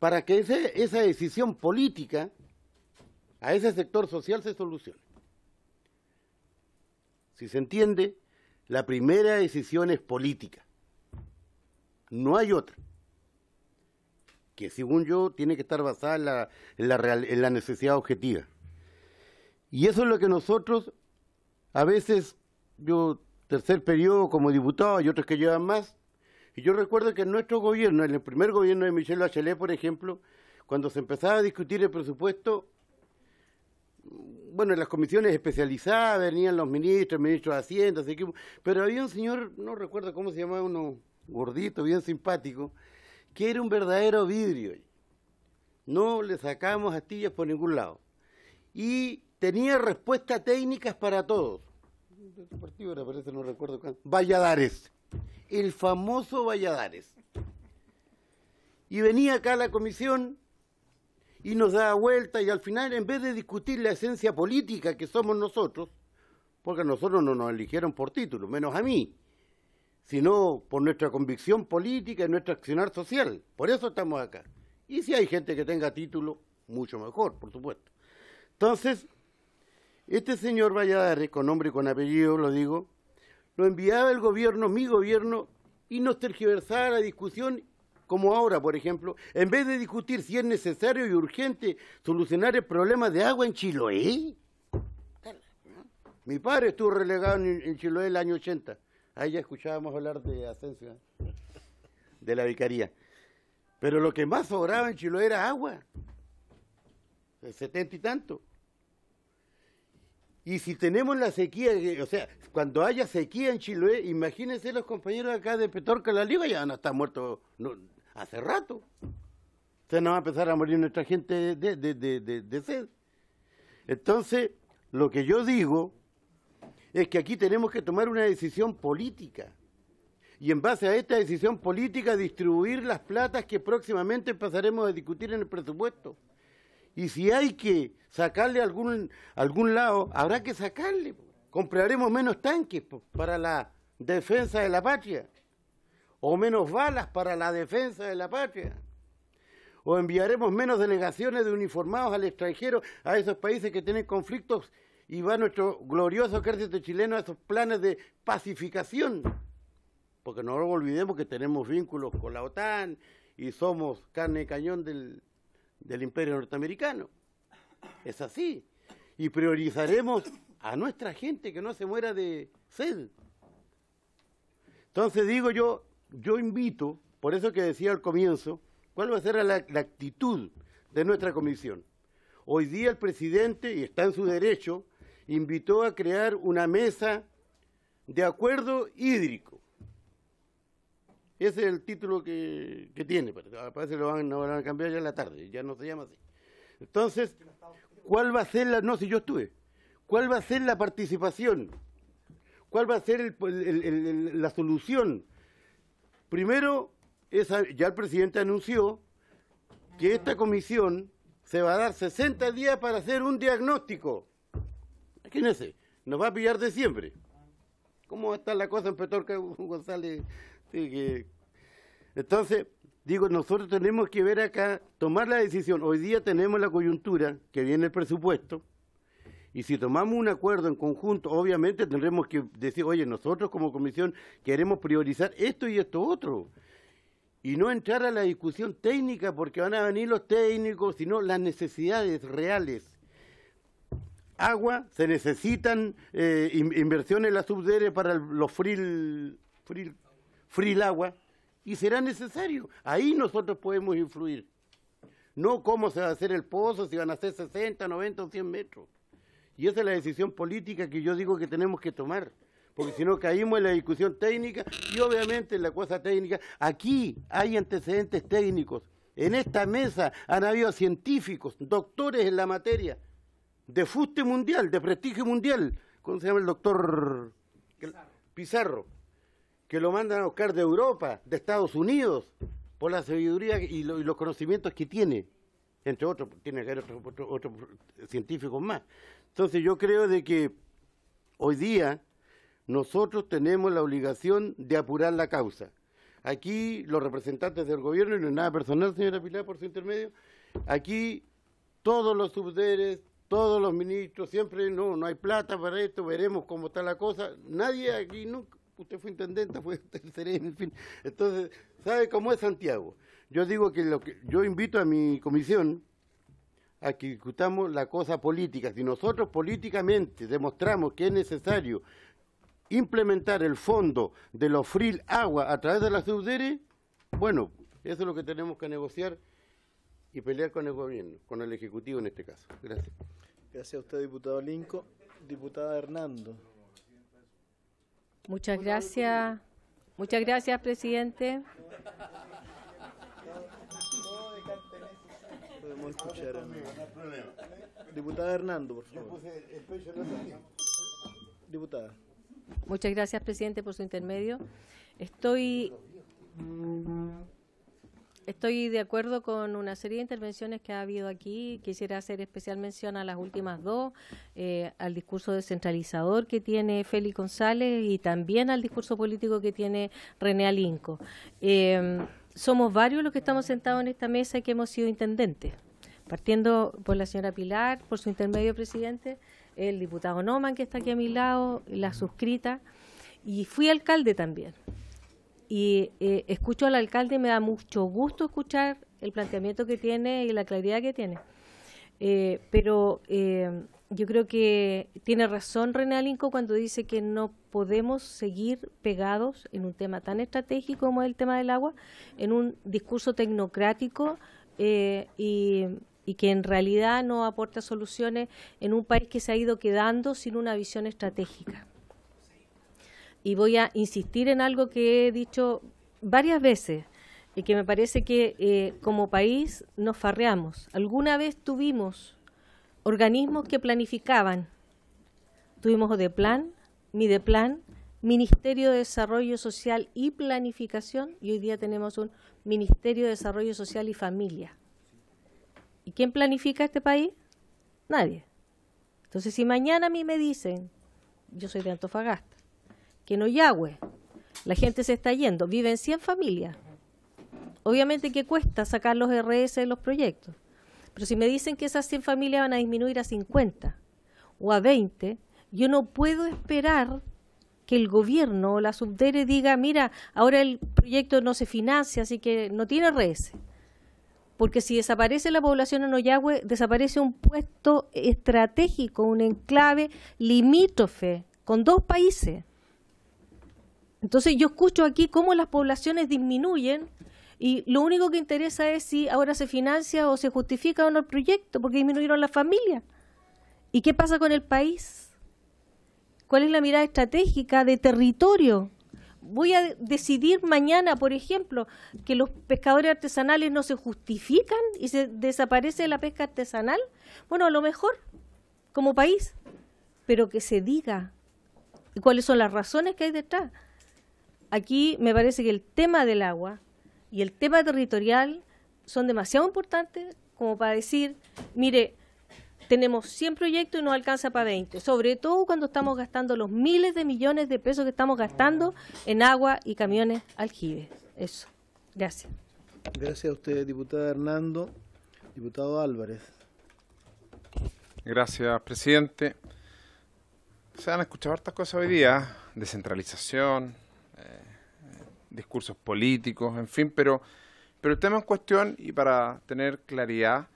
para que esa decisión política a ese sector social se soluciona. Si se entiende, la primera decisión es política. No hay otra. Que según yo tiene que estar basada en la, en la, necesidad objetiva. Y eso es lo que nosotros, a veces, yo tercer periodo como diputado y otros que llevan más, y yo recuerdo que en nuestro gobierno, en el primer gobierno de Michel Bachelet, por ejemplo, cuando se empezaba a discutir el presupuesto, bueno, en las comisiones especializadas venían los ministros, ministros de Hacienda, pero había un señor, no recuerdo cómo se llamaba, uno gordito, bien simpático, que era un verdadero vidrio. No le sacamos astillas por ningún lado. Y tenía respuestas técnicas para todos. no Valladares. El famoso Valladares. Y venía acá a la comisión y nos da vuelta y al final en vez de discutir la esencia política que somos nosotros, porque nosotros no nos eligieron por título, menos a mí, sino por nuestra convicción política y nuestro accionar social. Por eso estamos acá. Y si hay gente que tenga título, mucho mejor, por supuesto. Entonces, este señor Valladares, con nombre y con apellido, lo digo, lo enviaba el gobierno, mi gobierno, y nos tergiversaba la discusión como ahora, por ejemplo, en vez de discutir si es necesario y urgente solucionar el problema de agua en Chiloé. Mi padre estuvo relegado en, Chiloé el año 80. Ahí ya escuchábamos hablar de Asensio, ¿eh? de la vicaría. Pero lo que más sobraba en Chiloé era agua. el setenta y tanto. Y si tenemos la sequía, eh, o sea, cuando haya sequía en Chiloé, imagínense los compañeros acá de Petorca, la Liga ya no a estar muertos. No, hace rato. Se nos va a empezar a morir nuestra gente de, sed. Entonces, lo que yo digo es que aquí tenemos que tomar una decisión política y en base a esta decisión política distribuir las platas que próximamente pasaremos a discutir en el presupuesto. Y si hay que sacarle algún, algún lado, habrá que sacarle. Compraremos menos tanques para la defensa de la patria o menos balas para la defensa de la patria. O enviaremos menos delegaciones de uniformados al extranjero a esos países que tienen conflictos y va nuestro glorioso ejército chileno a esos planes de pacificación. Porque no olvidemos que tenemos vínculos con la OTAN y somos carne y cañón del, del imperio norteamericano. Es así. Y priorizaremos a nuestra gente que no se muera de sed. Entonces digo yo, yo invito, por eso que decía al comienzo, cuál va a ser la, actitud de nuestra comisión. Hoy día el presidente, y está en su derecho, invitó a crear una mesa de acuerdo hídrico. Ese es el título que, que tiene, parece que lo van, a cambiar ya en la tarde, ya no se llama así. Entonces, ¿cuál va a ser la... no, si yo estuve, ¿cuál va a ser la participación? ¿Cuál va a ser la solución Primero, ya el presidente anunció que esta comisión se va a dar 60 días para hacer un diagnóstico. ¿Quién Imagínense, nos va a pillar de siempre. ¿Cómo va a estar la cosa en Petorca González? Entonces, digo, nosotros tenemos que ver acá, tomar la decisión. Hoy día tenemos la coyuntura, que viene el presupuesto, y si tomamos un acuerdo en conjunto, obviamente tendremos que decir, oye, nosotros como comisión queremos priorizar esto y esto otro. Y no entrar a la discusión técnica, porque van a venir los técnicos, sino las necesidades reales agua, se necesitan eh, inversiones en la subdere para los fril, agua y será necesario. Ahí nosotros podemos influir. No cómo se va a hacer el pozo, si van a hacer 60, 90 o 100 metros. Y esa es la decisión política que yo digo que tenemos que tomar porque si no caímos en la discusión técnica y obviamente en la cosa técnica. Aquí hay antecedentes técnicos. En esta mesa han habido científicos, doctores en la materia, de fuste mundial, de prestigio mundial. ¿Cómo se llama el doctor Pizarro? que lo mandan a buscar de Europa, de Estados Unidos, por la sabiduría y los conocimientos que tiene entre otros, tiene que haber otros científicos más. Entonces yo creo de que hoy día nosotros tenemos la obligación de apurar la causa. Aquí los representantes del gobierno, y no es nada personal, señora Pilar, por su intermedio, aquí todos los subderes, todos los ministros, siempre no, no hay plata para esto, veremos cómo está la cosa. Nadie aquí nunca, usted fue intendente, fue tercer en fin. Entonces, ¿sabe cómo es Santiago? Yo digo que lo que yo invito a mi comisión a que discutamos la cosa política. Si nosotros políticamente demostramos que es necesario implementar el fondo de los FRIL agua a través de las subdere, bueno, eso es lo que tenemos que negociar y pelear con el gobierno, con el Ejecutivo en este caso. Gracias. Gracias a usted, diputado Linco. Diputada Hernando. Muchas gracias. Muchas gracias, presidente. Diputada Hernando, por favor. Diputada. Muchas gracias, presidente, por su intermedio. Estoy, mm, estoy de acuerdo con una serie de intervenciones que ha habido aquí. Quisiera hacer especial mención a las últimas dos, eh, al discurso descentralizador que tiene Félix González y también al discurso político que tiene René Alinco. Eh, somos varios los que estamos sentados en esta mesa y que hemos sido intendentes. Partiendo por la señora Pilar, por su intermedio presidente, el diputado Noman, que está aquí a mi lado, la suscrita, y fui alcalde también. Y eh, escucho al alcalde y me da mucho gusto escuchar el planteamiento que tiene y la claridad que tiene. Eh, pero eh, yo creo que tiene razón René Alinco cuando dice que no podemos seguir pegados en un tema tan estratégico como es el tema del agua, en un discurso tecnocrático eh, y, que en realidad no aporta soluciones en un país que se ha ido quedando sin una visión estratégica. Y voy a insistir en algo que he dicho varias veces y que me parece que eh, como país nos farreamos. Alguna vez tuvimos organismos que planificaban. Tuvimos Odeplan, plan, Ministerio de Desarrollo Social y Planificación, y hoy día tenemos un Ministerio de Desarrollo Social y Familia. ¿Y quién planifica este país? Nadie. Entonces, si mañana a mí me dicen, yo soy de Antofagasta, que no Ollagüe la gente se está yendo, viven 100 familias, obviamente que cuesta sacar los RS de los proyectos. Pero si me dicen que esas 100 familias van a disminuir a 50 o a 20, yo no puedo esperar que el gobierno o la subdere diga, mira, ahora el proyecto no se financia, así que no tiene res. Porque si desaparece la población en Oyagüe, desaparece un puesto estratégico, un enclave limítrofe con dos países. Entonces yo escucho aquí cómo las poblaciones disminuyen y lo único que interesa es si ahora se financia o se justifica o no el proyecto, porque disminuyeron las familias. ¿Y qué pasa con el país? ¿Cuál es la mirada estratégica de territorio? Voy a decidir mañana, por ejemplo, que los pescadores artesanales no se justifican y se desaparece la pesca artesanal. Bueno, a lo mejor, como país, pero que se diga y cuáles son las razones que hay detrás. Aquí me parece que el tema del agua y el tema territorial son demasiado importantes como para decir, mire, tenemos 100 proyectos y no alcanza para 20, sobre todo cuando estamos gastando los miles de millones de pesos que estamos gastando en agua y camiones aljibes. Eso. Gracias. Gracias a usted, diputada Hernando. Diputado Álvarez. Gracias, presidente. Se han escuchado hartas cosas hoy día, descentralización, discursos políticos, en fin, pero, pero el tema en cuestión, y para tener claridad,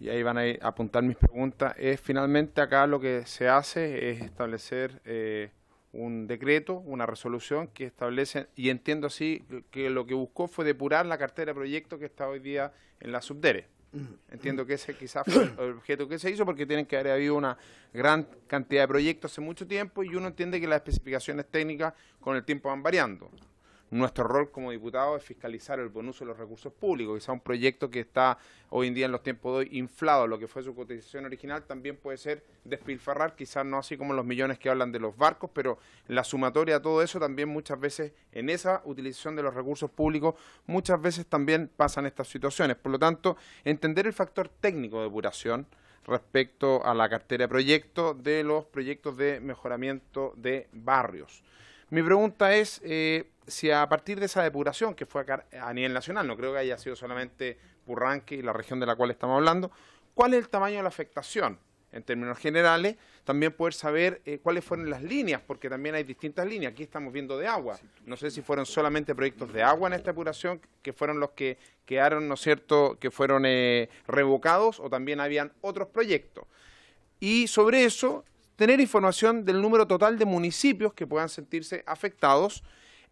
y ahí van a apuntar mis preguntas, es finalmente acá lo que se hace es establecer eh, un decreto, una resolución que establece, y entiendo así, que lo que buscó fue depurar la cartera de proyectos que está hoy día en la subdere. Mm. Entiendo que ese quizás fue el objeto que se hizo porque tienen que haber habido una gran cantidad de proyectos hace mucho tiempo y uno entiende que las especificaciones técnicas con el tiempo van variando. Nuestro rol como diputados es fiscalizar el buen uso de los recursos públicos. Quizá un proyecto que está hoy en día en los tiempos de hoy inflado, lo que fue su cotización original, también puede ser despilfarrar, quizás no así como los millones que hablan de los barcos, pero la sumatoria de todo eso también muchas veces en esa utilización de los recursos públicos, muchas veces también pasan estas situaciones. Por lo tanto, entender el factor técnico de depuración, respecto a la cartera de proyectos de los proyectos de mejoramiento de barrios. Mi pregunta es, eh, si a partir de esa depuración, que fue a, nivel nacional, no creo que haya sido solamente Purranque y la región de la cual estamos hablando, ¿cuál es el tamaño de la afectación? en términos generales, también poder saber eh, cuáles fueron las líneas, porque también hay distintas líneas. Aquí estamos viendo de agua. No sé si fueron solamente proyectos de agua en esta depuración, que fueron los que quedaron, ¿no es cierto?, que fueron eh, revocados o también habían otros proyectos. Y sobre eso, tener información del número total de municipios que puedan sentirse afectados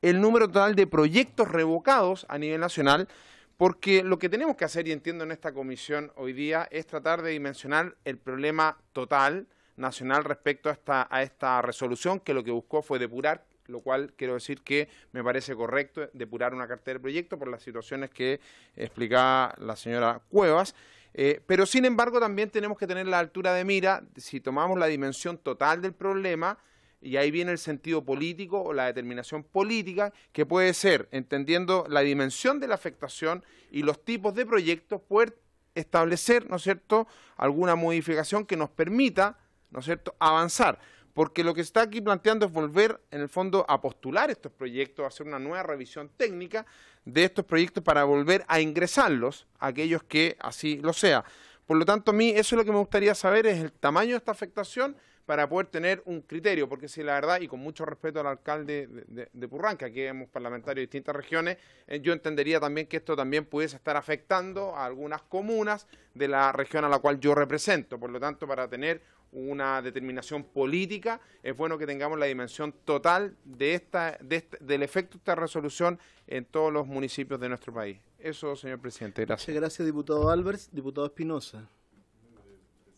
el número total de proyectos revocados a nivel nacional, porque lo que tenemos que hacer, y entiendo en esta comisión hoy día, es tratar de dimensionar el problema total nacional respecto a esta, resolución, que lo que buscó fue depurar lo cual quiero decir que me parece correcto depurar una cartera de proyecto por las situaciones que explicaba la señora Cuevas. Eh, pero sin embargo también tenemos que tener la altura de mira, si tomamos la dimensión total del problema, y ahí viene el sentido político o la determinación política que puede ser, entendiendo la dimensión de la afectación y los tipos de proyectos, poder establecer, ¿no es cierto?, alguna modificación que nos permita, ¿no es cierto?, avanzar. Porque lo que está aquí planteando es volver, en el fondo, a postular estos proyectos, hacer una nueva revisión técnica de estos proyectos para volver a ingresarlos a aquellos que así lo sea. Por lo tanto, a mí eso es lo que me gustaría saber, es el tamaño de esta afectación para poder tener un criterio, porque si la verdad, y con mucho respeto al alcalde de, de, que Purranca, aquí hemos parlamentarios de distintas regiones, eh, yo entendería también que esto también pudiese estar afectando a algunas comunas de la región a la cual yo represento. Por lo tanto, para tener una determinación política, es bueno que tengamos la dimensión total de esta, este, del efecto de esta resolución en todos los municipios de nuestro país. Eso, señor presidente. Gracias. Muchas gracias, diputado Álvarez. Diputado Espinosa.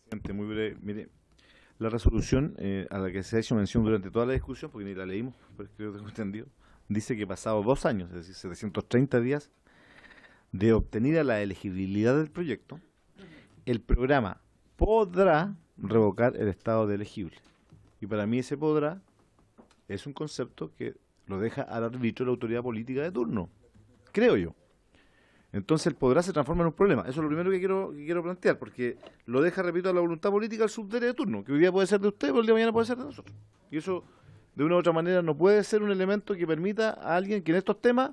Presidente, muy breve la resolución eh, a la que se ha hecho mención durante toda la discusión, porque ni la leímos, pero pues, creo que tengo entendido, dice que pasado dos años, es decir, 730 días de obtenida la elegibilidad del proyecto, el programa podrá revocar el estado de elegible. Y para mí ese podrá es un concepto que lo deja al arbitrio de la autoridad política de turno, creo yo. Entonces el podrá se transforma en un problema. Eso es lo primero que quiero, que quiero plantear, porque lo deja, repito, a la voluntad política el subdere de turno, que hoy día puede ser de usted, pero el día de mañana puede ser de nosotros. Y eso, de una u otra manera, no puede ser un elemento que permita a alguien que en estos temas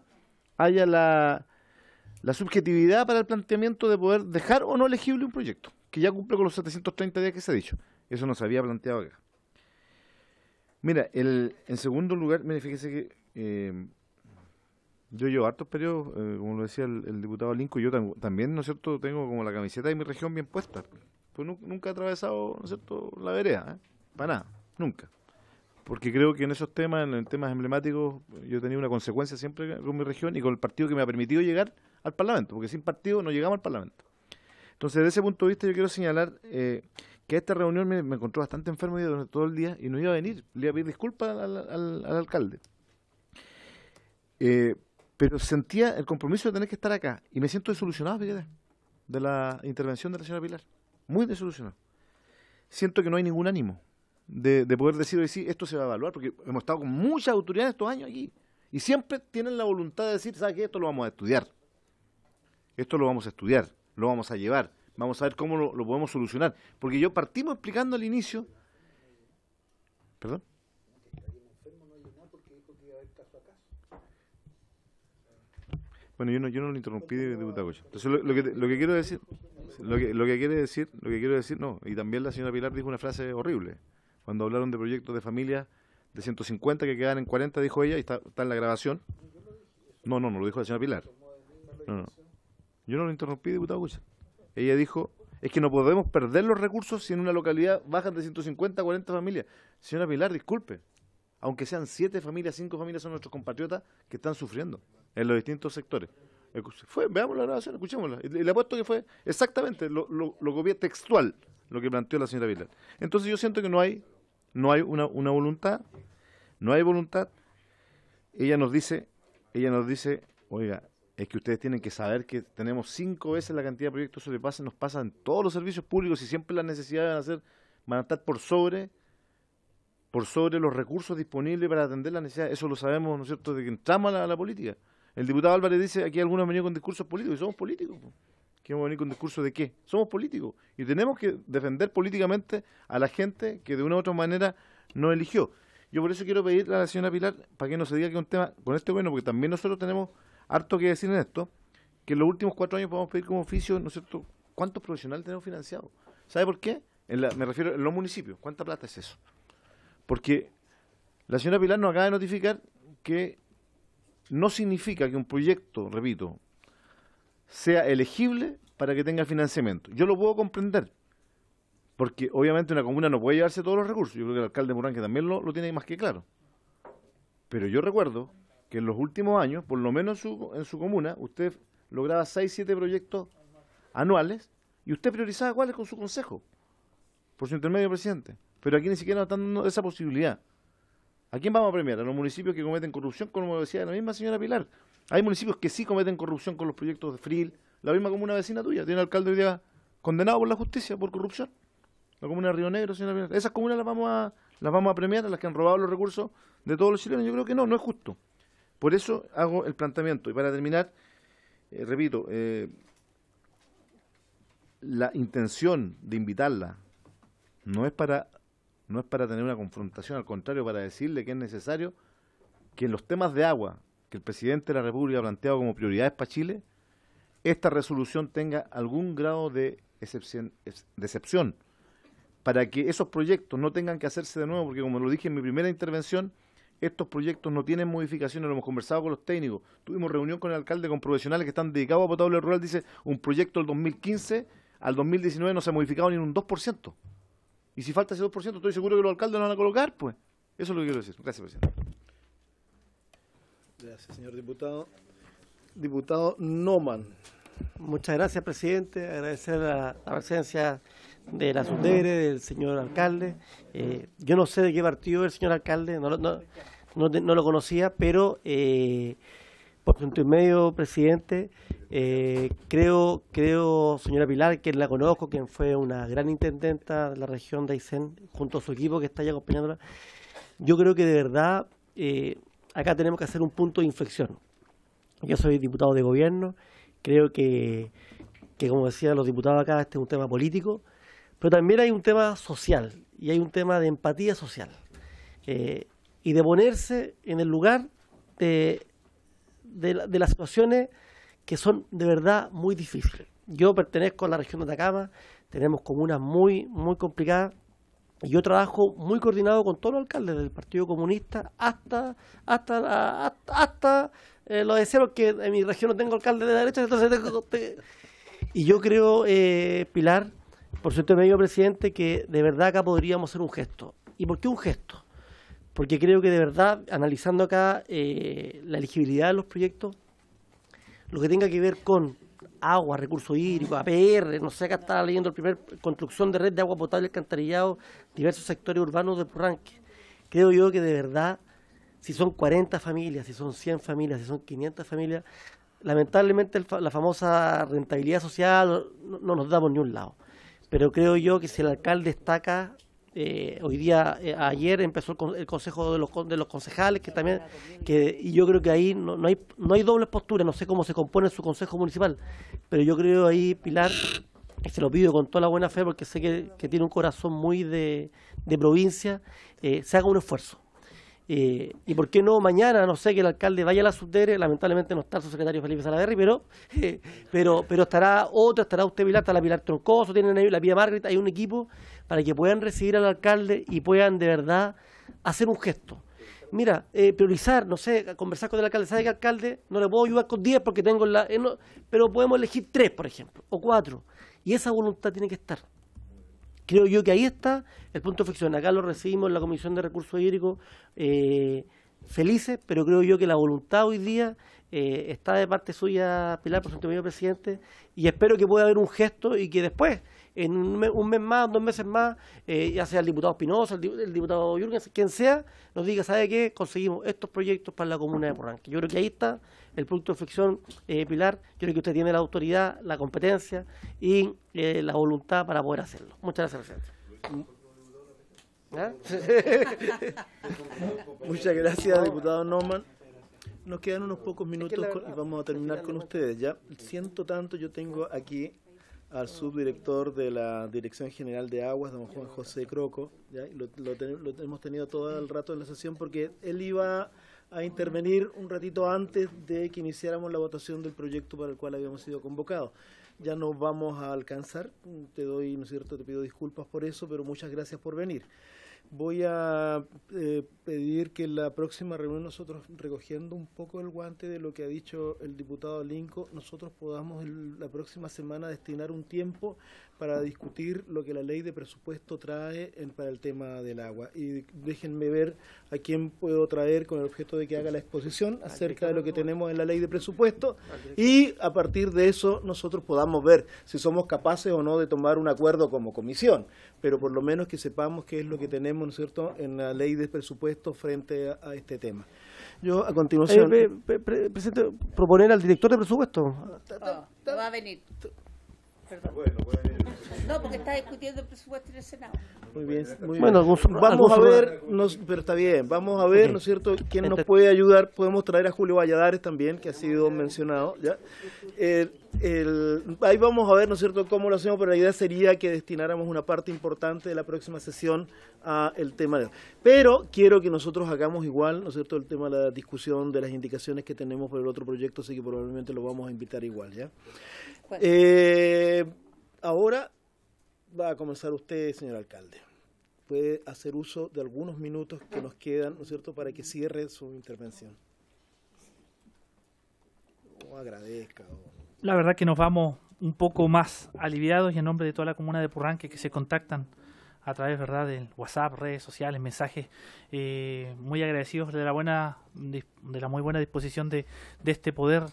haya la, subjetividad para el planteamiento de poder dejar o no elegible un proyecto, que ya cumple con los 730 días que se ha dicho. Eso no se había planteado acá. Mira, en segundo lugar, mire, fíjese que eh, yo llevo hartos periodos, eh, como lo decía el, diputado Linco, yo también, ¿no es cierto?, tengo como la camiseta de mi región bien puesta. Pues nunca he atravesado, ¿no es cierto?, la vereda, ¿eh? Para nada, nunca. Porque creo que en esos temas, en, temas emblemáticos, yo he tenido una consecuencia siempre con mi región y con el partido que me ha permitido llegar al Parlamento, porque sin partido no llegamos al Parlamento. Entonces, desde ese punto de vista, yo quiero señalar eh, que esta reunión me, encontró bastante enfermo durante todo el día y no iba a venir. Le iba a pedir disculpas al, al alcalde. Eh, pero sentía el compromiso de tener que estar acá. Y me siento desolucionado fíjate, de la intervención de la señora Pilar. Muy desolucionado. Siento que no hay ningún ánimo de, poder decir hoy sí, esto se va a evaluar, porque hemos estado con muchas autoridades estos años aquí. Y siempre tienen la voluntad de decir, ¿sabes qué? Esto lo vamos a estudiar. Esto lo vamos a estudiar, lo vamos a llevar, vamos a ver cómo lo podemos solucionar. Porque yo partimos explicando al inicio. ¿Perdón? Bueno, yo no, yo no lo interrumpí diputado de Entonces, lo, que, lo que quiero decir, lo que, lo que quiere decir, lo que quiero decir, no, y también la señora Pilar dijo una frase horrible, cuando hablaron de proyectos de familia de 150 que quedan en 40, dijo ella, y está, está en la grabación. No, no, no lo dijo la señora Pilar. No, no. Yo no lo interrumpí, diputado Gucha. Ella dijo, es que no podemos perder los recursos si en una localidad bajan de 150 a 40 familias. Señora Pilar, disculpe aunque sean siete familias, cinco familias, son nuestros compatriotas que están sufriendo en los distintos sectores. veamos la grabación, escuchémosla. Y le apuesto que fue exactamente lo, lo, lo copié textual lo que planteó la señora Villar. Entonces yo siento que no hay, no hay una, voluntad, no hay voluntad. Ella nos dice, ella nos dice, oiga, es que ustedes tienen que saber que tenemos cinco veces la cantidad de proyectos sobrepasan, nos pasan todos los servicios públicos y siempre la necesidad de hacer ser, por sobre por sobre los recursos disponibles para atender la necesidad Eso lo sabemos, ¿no es cierto?, de que entramos a la, política. El diputado Álvarez dice, aquí algunos han venido con discursos políticos, y somos políticos. ¿Qué vamos venir con discursos de qué? Somos políticos y tenemos que defender políticamente a la gente que de una u otra manera nos eligió. Yo por eso quiero pedirle a la señora Pilar, para que no se diga que un tema con este bueno, porque también nosotros tenemos harto que decir en esto, que en los últimos cuatro años podemos pedir como oficio, ¿no es cierto?, cuántos profesionales tenemos financiados. ¿Sabe por qué? me refiero en los municipios. ¿Cuánta plata es eso? Porque la señora Pilar nos acaba de notificar que no significa que un proyecto, repito, sea elegible para que tenga financiamiento. Yo lo puedo comprender, porque obviamente una comuna no puede llevarse todos los recursos. Yo creo que el alcalde Morán que también lo, lo tiene más que claro. Pero yo recuerdo que en los últimos años, por lo menos en su comuna, usted lograba 6, 7 proyectos anuales y usted priorizaba cuáles con su consejo, por su intermedio presidente. Pero aquí ni siquiera nos están dando esa posibilidad. ¿A quién vamos a premiar? A los municipios que cometen corrupción, como decía la misma señora Pilar. Hay municipios que sí cometen corrupción con los proyectos de FRIL. La misma comuna vecina tuya tiene alcalde hoy día condenado por la justicia por corrupción. La comuna de Río Negro, señora Pilar. Esas comunas las vamos a, las vamos a premiar, a las que han robado los recursos de todos los chilenos. Yo creo que no, no es justo. Por eso hago el planteamiento. Y para terminar, eh, repito, eh, la intención de invitarla no es para no es para tener una confrontación, al contrario, para decirle que es necesario que en los temas de agua que el presidente de la República ha planteado como prioridades para Chile, esta resolución tenga algún grado de excepción, para que esos proyectos no tengan que hacerse de nuevo, porque como lo dije en mi primera intervención, estos proyectos no tienen modificaciones, lo hemos conversado con los técnicos, tuvimos reunión con el alcalde, con profesionales que están dedicados a potable rural, dice, un proyecto del 2015 al 2019 no se ha modificado ni un 2%. Y si falta ese 2%, estoy seguro que los alcaldes lo van a colocar, pues. Eso es lo que quiero decir. Gracias, presidente. Gracias, señor diputado. Diputado Noman. Muchas gracias, presidente. Agradecer la, presencia de la SUDERE, del señor alcalde. Eh, yo no sé de qué partido es el señor alcalde, no, lo conocía, pero... Eh, por ciento y medio, presidente. Eh, creo, creo, señora Pilar, que la conozco, quien fue una gran intendenta de la región de Aysén, junto a su equipo que está ahí acompañándola. Yo creo que de verdad eh, acá tenemos que hacer un punto de inflexión. Yo soy diputado de gobierno, creo que, como decían los diputados acá, este es un tema político, pero también hay un tema social y hay un tema de empatía social eh, y de ponerse en el lugar de de, las situaciones que son de verdad muy difíciles. Yo pertenezco a la región de Atacama, tenemos comunas muy, muy complicadas, y yo trabajo muy coordinado con todos los alcaldes del Partido Comunista hasta hasta hasta, hasta eh, los deseos que en mi región no tengo alcalde de derecha, entonces tengo, y yo creo, eh, Pilar, por suerte me digo, presidente, que de verdad acá podríamos hacer un gesto. ¿Y por qué un gesto? porque creo que de verdad, analizando acá eh, la elegibilidad de los proyectos, lo que tenga que ver con agua, recursos hídricos, APR, no sé, acá estaba leyendo el primer construcción de red de agua potable alcantarillado, diversos sectores urbanos de Purranque. Creo yo que de verdad, si son 40 familias, si son 100 familias, si son 500 familias, lamentablemente la famosa rentabilidad social no, nos damos ni un lado. Pero creo yo que si el alcalde destaca eh, hoy día, eh, ayer empezó el, Consejo de los, Concejales, que también, y yo creo que ahí no, no hay no hay dobles posturas, no sé cómo se compone su Consejo Municipal, pero yo creo ahí, Pilar, se lo pido con toda la buena fe, porque sé que, tiene un corazón muy de, provincia, eh, se haga un esfuerzo. y por qué no mañana, no sé, que el alcalde vaya a la subdere, lamentablemente no está su secretario Felipe Salaverri, pero, pero, pero estará otro, estará usted Pilar, la Pilar Troncoso, tienen ahí la Pía Margarita, hay un equipo para que puedan recibir al alcalde y puedan de verdad hacer un gesto. Mira, eh, priorizar, no sé, conversar con el alcalde. ¿Sabe qué, alcalde? No le puedo ayudar con 10 porque tengo la... Eh, pero podemos elegir 3, por ejemplo, o 4. Y esa voluntad tiene que estar. Creo yo que ahí está el punto de fricción. Acá lo recibimos en la Comisión de Recursos Hídricos eh, felices, pero creo yo que la voluntad hoy día está de parte suya, Pilar, por su presidente, y espero que pueda haber un gesto y que después en un, mes, más, dos meses más, eh, ya sea el diputado Espinosa, el, diputado Jürgen, quien sea, nos diga, ¿sabe qué? Conseguimos estos proyectos para la comuna de Porranque. Yo creo que ahí está el punto de inflexión, eh, Pilar. Yo creo que usted tiene la autoridad, la competencia y eh, la voluntad para poder hacerlo. Muchas gracias, presidente. ¿Ah? Muchas gracias, diputado Norman. Nos quedan unos pocos minutos y vamos a terminar con ustedes. Ya siento tanto, yo tengo aquí al subdirector de la Dirección General de Aguas, don Juan José Croco. Lo, hemos tenido todo el rato en la sesión porque él iba a intervenir un ratito antes de que iniciáramos la votación del proyecto para el cual habíamos sido convocados. Ya no vamos a alcanzar, te doy, ¿no es cierto?, te pido disculpas por eso, pero muchas gracias por venir. Voy a eh, pedir que en la próxima reunión nosotros, recogiendo un poco el guante de lo que ha dicho el diputado Linco, nosotros podamos la próxima semana destinar un tiempo para discutir lo que la ley de presupuesto trae para el tema del agua. Y déjenme ver a quién puedo traer con el objeto de que haga la exposición acerca de lo que tenemos en la ley de presupuesto y a partir de eso nosotros podamos ver si somos capaces o no de tomar un acuerdo como comisión, pero por lo menos que sepamos qué es lo que tenemos, cierto?, en la ley de presupuesto frente a, este tema. Yo a continuación... Eh, proponer al director de presupuesto. Ah, va a venir. No, porque está discutiendo el presupuesto en el Senado. Muy bien, muy bien. vamos a ver, pero está bien, vamos a ver, ¿no es cierto?, quién nos puede ayudar. Podemos traer a Julio Valladares también, que ha sido mencionado, ¿ya? ahí vamos a ver, ¿no es cierto?, cómo lo hacemos, pero la idea sería que destináramos una parte importante de la próxima sesión a el tema de... Pero quiero que nosotros hagamos igual, ¿no es cierto?, el tema de la discusión de las indicaciones que tenemos por el otro proyecto, así que probablemente lo vamos a invitar igual, ¿ya? Eh, ahora va a comenzar usted, señor alcalde. Puede hacer uso de algunos minutos que nos quedan, ¿no es cierto?, para que cierre su intervención. Oh, agradezca. Oh. La verdad que nos vamos un poco más aliviados y en nombre de toda la comuna de Purranque que se contactan a través verdad del WhatsApp, redes sociales, mensajes, eh, muy agradecidos de la buena, de la muy buena disposición de, de este poder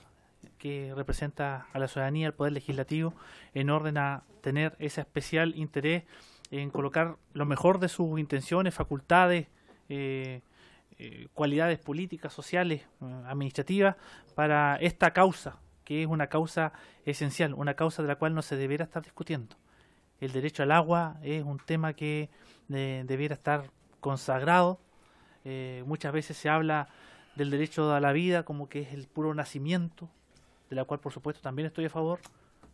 que representa a la ciudadanía, al Poder Legislativo, en orden a tener ese especial interés en colocar lo mejor de sus intenciones, facultades, eh, eh, cualidades políticas, sociales, eh, administrativas, para esta causa, que es una causa esencial, una causa de la cual no se deberá estar discutiendo. El derecho al agua es un tema que debiera estar consagrado. muchas veces se habla del derecho a la vida como que es el puro nacimiento, de la cual por supuesto también estoy a favor,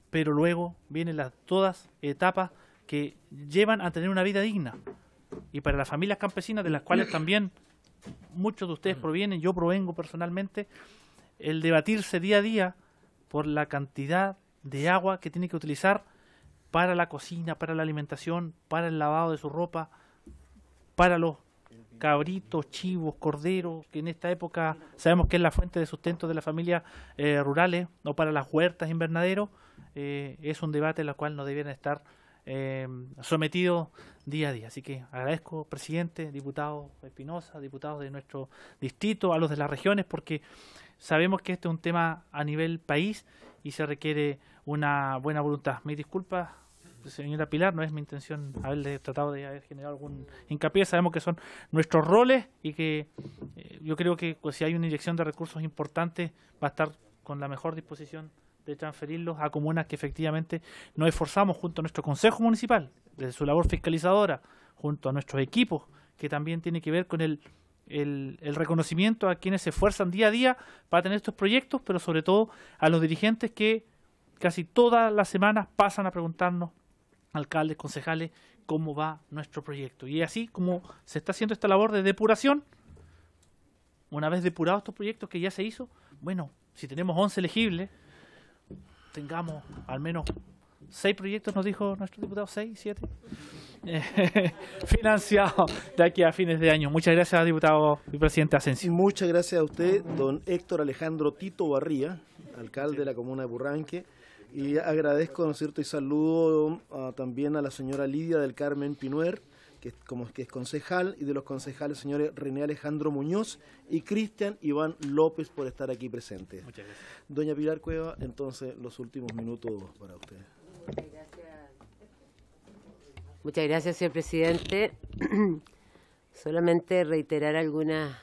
pero luego vienen las todas etapas que llevan a tener una vida digna. Y para las familias campesinas, de las cuales también muchos de ustedes provienen, yo provengo personalmente, el debatirse día a día por la cantidad de agua que tiene que utilizar para la cocina, para la alimentación, para el lavado de su ropa, para los cabritos, chivos, corderos, que en esta época sabemos que es la fuente de sustento de las familias eh, rurales o para las huertas invernaderos, eh, es un debate en el cual no debieran estar eh, sometidos día a día. Así que agradezco, presidente, diputado Espinosa, diputados de nuestro distrito, a los de las regiones, porque sabemos que este es un tema a nivel país y se requiere una buena voluntad. Mis disculpas, señora Pilar, no es mi intención haberle tratado de haber generado algún hincapié. Sabemos que son nuestros roles y que eh, yo creo que pues, si hay una inyección de recursos importantes, va a estar con la mejor disposición de transferirlos a comunas que efectivamente nos esforzamos junto a nuestro Consejo Municipal, desde su labor fiscalizadora, junto a nuestros equipos, que también tiene que ver con el, el, reconocimiento a quienes se esfuerzan día a día para tener estos proyectos, pero sobre todo a los dirigentes que casi todas las semanas pasan a preguntarnos alcaldes, concejales, cómo va nuestro proyecto. Y así como se está haciendo esta labor de depuración, una vez depurados estos proyectos que ya se hizo, bueno, si tenemos 11 elegibles, tengamos al menos 6 proyectos, nos dijo nuestro diputado, 6, 7, financiados de aquí a fines de año. Muchas gracias, diputado y presidente Asensio. Muchas gracias a usted, don Héctor Alejandro Tito Barría, alcalde de la comuna de Burranque y agradezco, ¿no cierto?, y saludo ah, también a la señora Lidia del Carmen Pinuer, que es, como, que es concejal, y de los concejales, señores René Alejandro Muñoz y Cristian Iván López, por estar aquí presentes. Muchas gracias. Doña Pilar Cueva, entonces, los últimos minutos para usted. Muchas gracias, señor presidente. Solamente reiterar algunas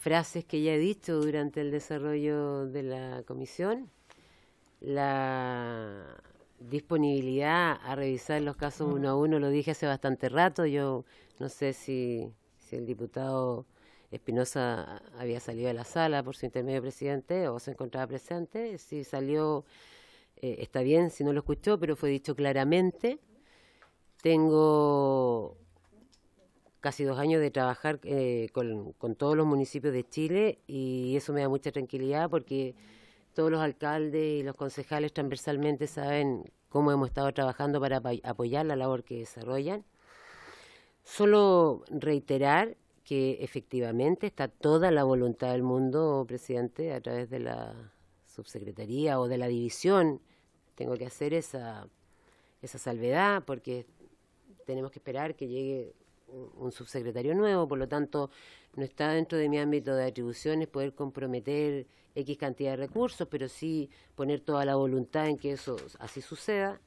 frases que ya he dicho durante el desarrollo de la comisión la disponibilidad a revisar los casos uno a uno, lo dije hace bastante rato, yo no sé si, si el diputado Espinosa había salido de la sala por su intermedio presidente o se encontraba presente, si salió eh, está bien, si no lo escuchó, pero fue dicho claramente. Tengo casi dos años de trabajar eh, con, con todos los municipios de Chile y eso me da mucha tranquilidad porque todos los alcaldes y los concejales transversalmente saben cómo hemos estado trabajando para apoyar la labor que desarrollan. Solo reiterar que efectivamente está toda la voluntad del mundo, presidente, a través de la subsecretaría o de la división. Tengo que hacer esa, esa salvedad porque tenemos que esperar que llegue un subsecretario nuevo, por lo tanto no está dentro de mi ámbito de atribuciones poder comprometer X cantidad de recursos, pero sí poner toda la voluntad en que eso así suceda.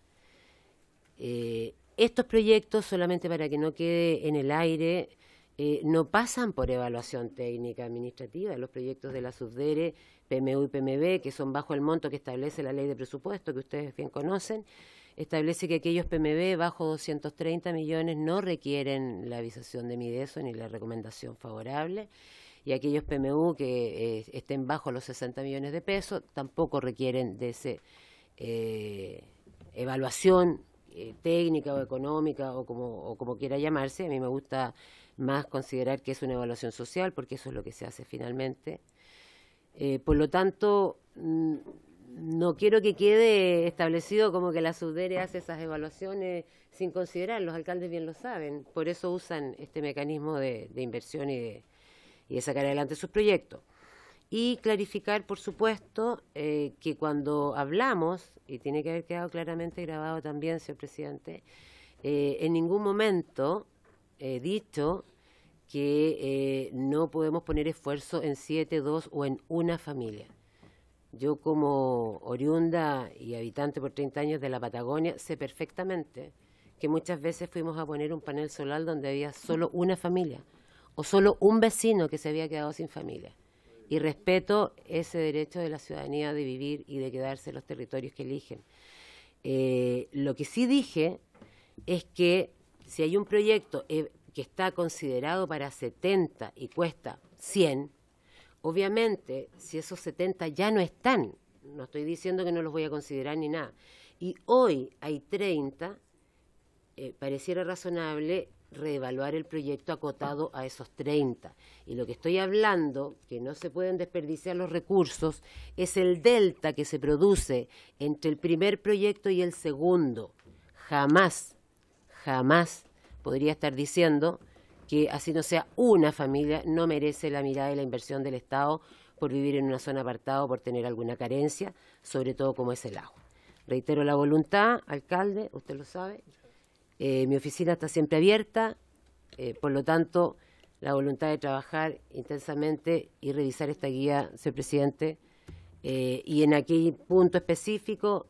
Eh, estos proyectos, solamente para que no quede en el aire, eh, no pasan por evaluación técnica administrativa. Los proyectos de la subdere, PMU y PMB, que son bajo el monto que establece la ley de presupuesto, que ustedes bien conocen, establece que aquellos PMB bajo 230 millones no requieren la avisación de Mideso ni la recomendación favorable y aquellos PMU que eh, estén bajo los 60 millones de pesos tampoco requieren de esa eh, evaluación eh, técnica o económica o como, como quiera llamarse. A mí me gusta más considerar que es una evaluación social porque eso es lo que se hace finalmente. por lo tanto, mm, no quiero que quede establecido como que la SUDERE hace esas evaluaciones sin considerar, los alcaldes bien lo saben, por eso usan este mecanismo de inversión y de, y de sacar adelante sus proyectos. Y clarificar, por supuesto, eh, que cuando hablamos, y tiene que haber quedado claramente grabado también, señor presidente, eh, en ningún momento he dicho que eh, no podemos poner esfuerzo en siete, dos o en una familia. Yo como oriunda y habitante por 30 años de la Patagonia sé perfectamente que muchas veces fuimos a poner un panel solar donde había solo una familia o solo un vecino que se había quedado sin familia. Y respeto ese derecho de la ciudadanía de vivir y de quedarse en los territorios que eligen. Eh, lo que sí dije es que si hay un proyecto eh, que está considerado para 70 y cuesta 100, obviamente si esos 70 ya no están, no estoy diciendo que no los voy a considerar ni nada, y hoy hay 30, eh, pareciera razonable reevaluar el proyecto acotado a esos 30. Y lo que estoy hablando, que no se pueden desperdiciar los recursos, es el delta que se produce entre el primer proyecto y el segundo. Jamás, jamás podría estar diciendo que así no sea una familia, no merece la mirada y la inversión del Estado por vivir en una zona apartada o por tener alguna carencia, sobre todo como es el agua. Reitero la voluntad, alcalde, usted lo sabe, eh, mi oficina está siempre abierta, eh, por lo tanto, la voluntad de trabajar intensamente y revisar esta guía, señor presidente, eh, y en aquel punto específico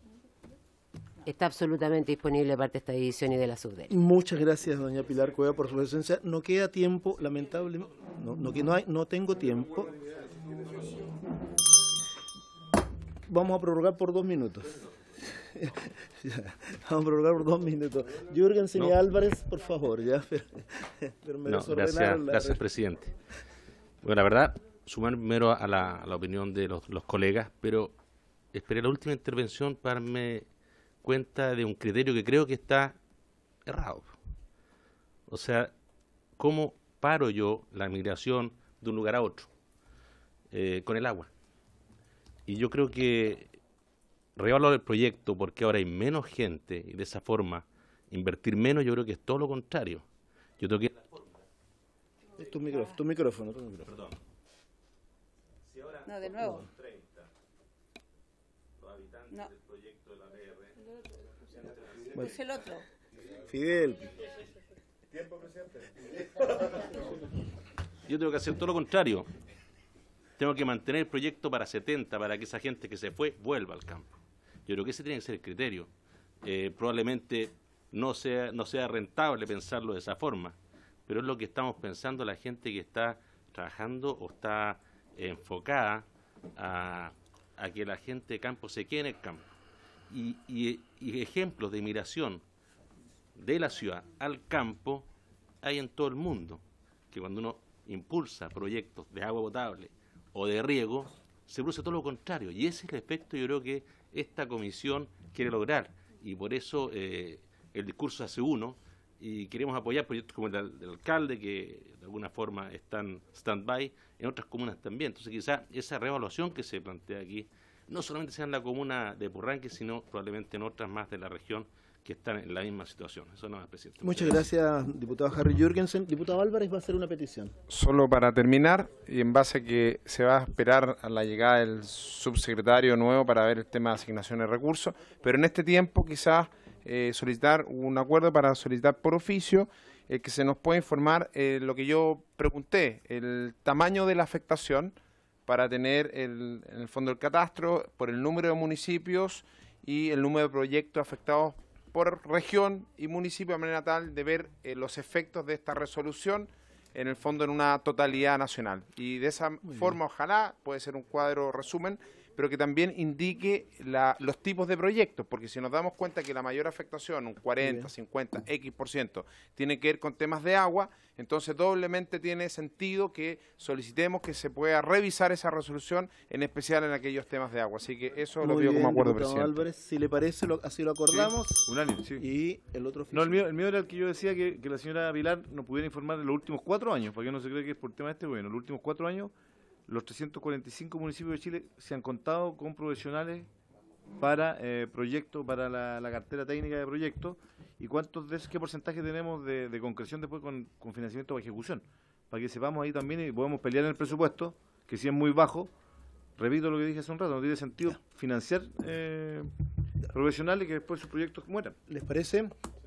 está absolutamente disponible parte de esta división y de la SUDE. Muchas gracias, doña Pilar Cueva, por su presencia. No queda tiempo, lamentablemente, no tengo tiempo. Vamos a prorrogar por dos minutos. Vamos a prolongar por dos minutos. Jürgen no. Álvarez, por favor, ya. me gracias, gracias, presidente. Bueno, la verdad, sumar primero a la, opinión de los, colegas, pero esperé la última intervención para darme cuenta de un criterio que creo que está errado. O sea, ¿cómo paro yo la migración de un lugar a otro? Eh, con el agua. Y yo creo que Rehablo el proyecto porque ahora hay menos gente y de esa forma invertir menos, yo creo que es todo lo contrario. Yo tengo que... tu micrófono, Perdón. no, de nuevo. Es pues el otro. Fidel. Tiempo, presidente. Yo tengo que hacer todo lo contrario. Tengo que mantener el proyecto para 70, para que esa gente que se fue vuelva al campo. Yo creo que ese tiene que ser el criterio. Eh, probablemente no sea, rentable pensarlo de esa forma, pero es lo que estamos pensando la gente que está trabajando o está enfocada a, que la gente de campo se quede en el campo. Y, ejemplos de migración de la ciudad al campo hay en todo el mundo, que cuando uno impulsa proyectos de agua potable o de riego, se produce todo lo contrario. Y ese es el aspecto, yo creo que esta comisión quiere lograr. Y por eso eh, el discurso hace uno y queremos apoyar proyectos como el del, alcalde, que de alguna forma están stand-by, en otras comunas también. Entonces quizás esa revaluación que se plantea aquí, no solamente sea en la comuna de Purranque, sino probablemente en otras más de la región, que están en la misma situación. Eso no es Muchas, gracias, diputado Harry Jürgensen. Diputado Álvarez va a hacer una petición. Solo para terminar, y en base a que se va a esperar a la llegada del subsecretario nuevo para ver el tema de asignación de recursos, pero en este tiempo quizás eh, solicitar un acuerdo para solicitar por oficio el eh, que se nos pueda informar eh, lo que yo pregunté, el tamaño de la afectación para tener el, el fondo el catastro por el número de municipios y el número de proyectos afectados por región y municipio de manera tal de ver eh, los efectos de esta resolución en el fondo en una totalidad nacional. Y de esa forma, ojalá, puede ser un cuadro resumen, pero que también indique los tipos de proyectos, porque si nos damos cuenta que la mayor afectación, un 40, 50, X por ciento, tiene que ver con temas de agua, entonces doblemente tiene sentido que solicitemos que se pueda revisar esa resolución, en especial en aquellos temas de agua. Así que eso lo pido como acuerdo, presidente. Álvarez, si le parece, así lo acordamos. Sí, sí. Y el otro... No, el mío, era el que yo decía que, la señora Pilar nos pudiera informar de los últimos cuatro años, porque no se cree que es por tema de este bueno, los últimos cuatro años los 345 municipios de Chile se han contado con profesionales para eh, proyectos, para la, cartera técnica de proyectos y cuántos de qué porcentaje tenemos de, concreción después con, financiamiento o ejecución, para que sepamos ahí también y podamos pelear en el presupuesto, que si es muy bajo, repito lo que dije hace un rato, no tiene sentido financiar eh, profesionales que después sus proyectos mueran. ¿Les parece?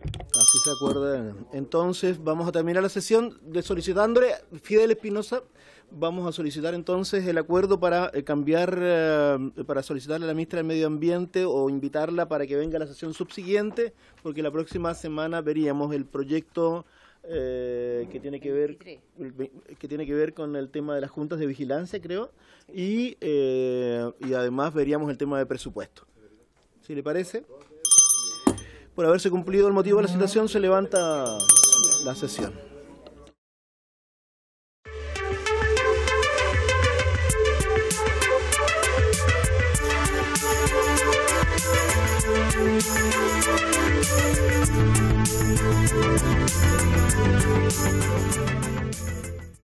Así se acuerdan. Entonces vamos a terminar la sesión de solicitándole, Fidel Espinosa, vamos a solicitar entonces el acuerdo para eh, cambiar, eh, para solicitarle a la ministra del Medio Ambiente o invitarla para que venga a la sesión subsiguiente, porque la próxima semana veríamos el proyecto... Eh, que tiene que ver que tiene que ver con el tema de las juntas de vigilancia creo y, y además veríamos el tema de presupuesto si le parece. Por haberse cumplido el motivo de la citación, se levanta la sesión.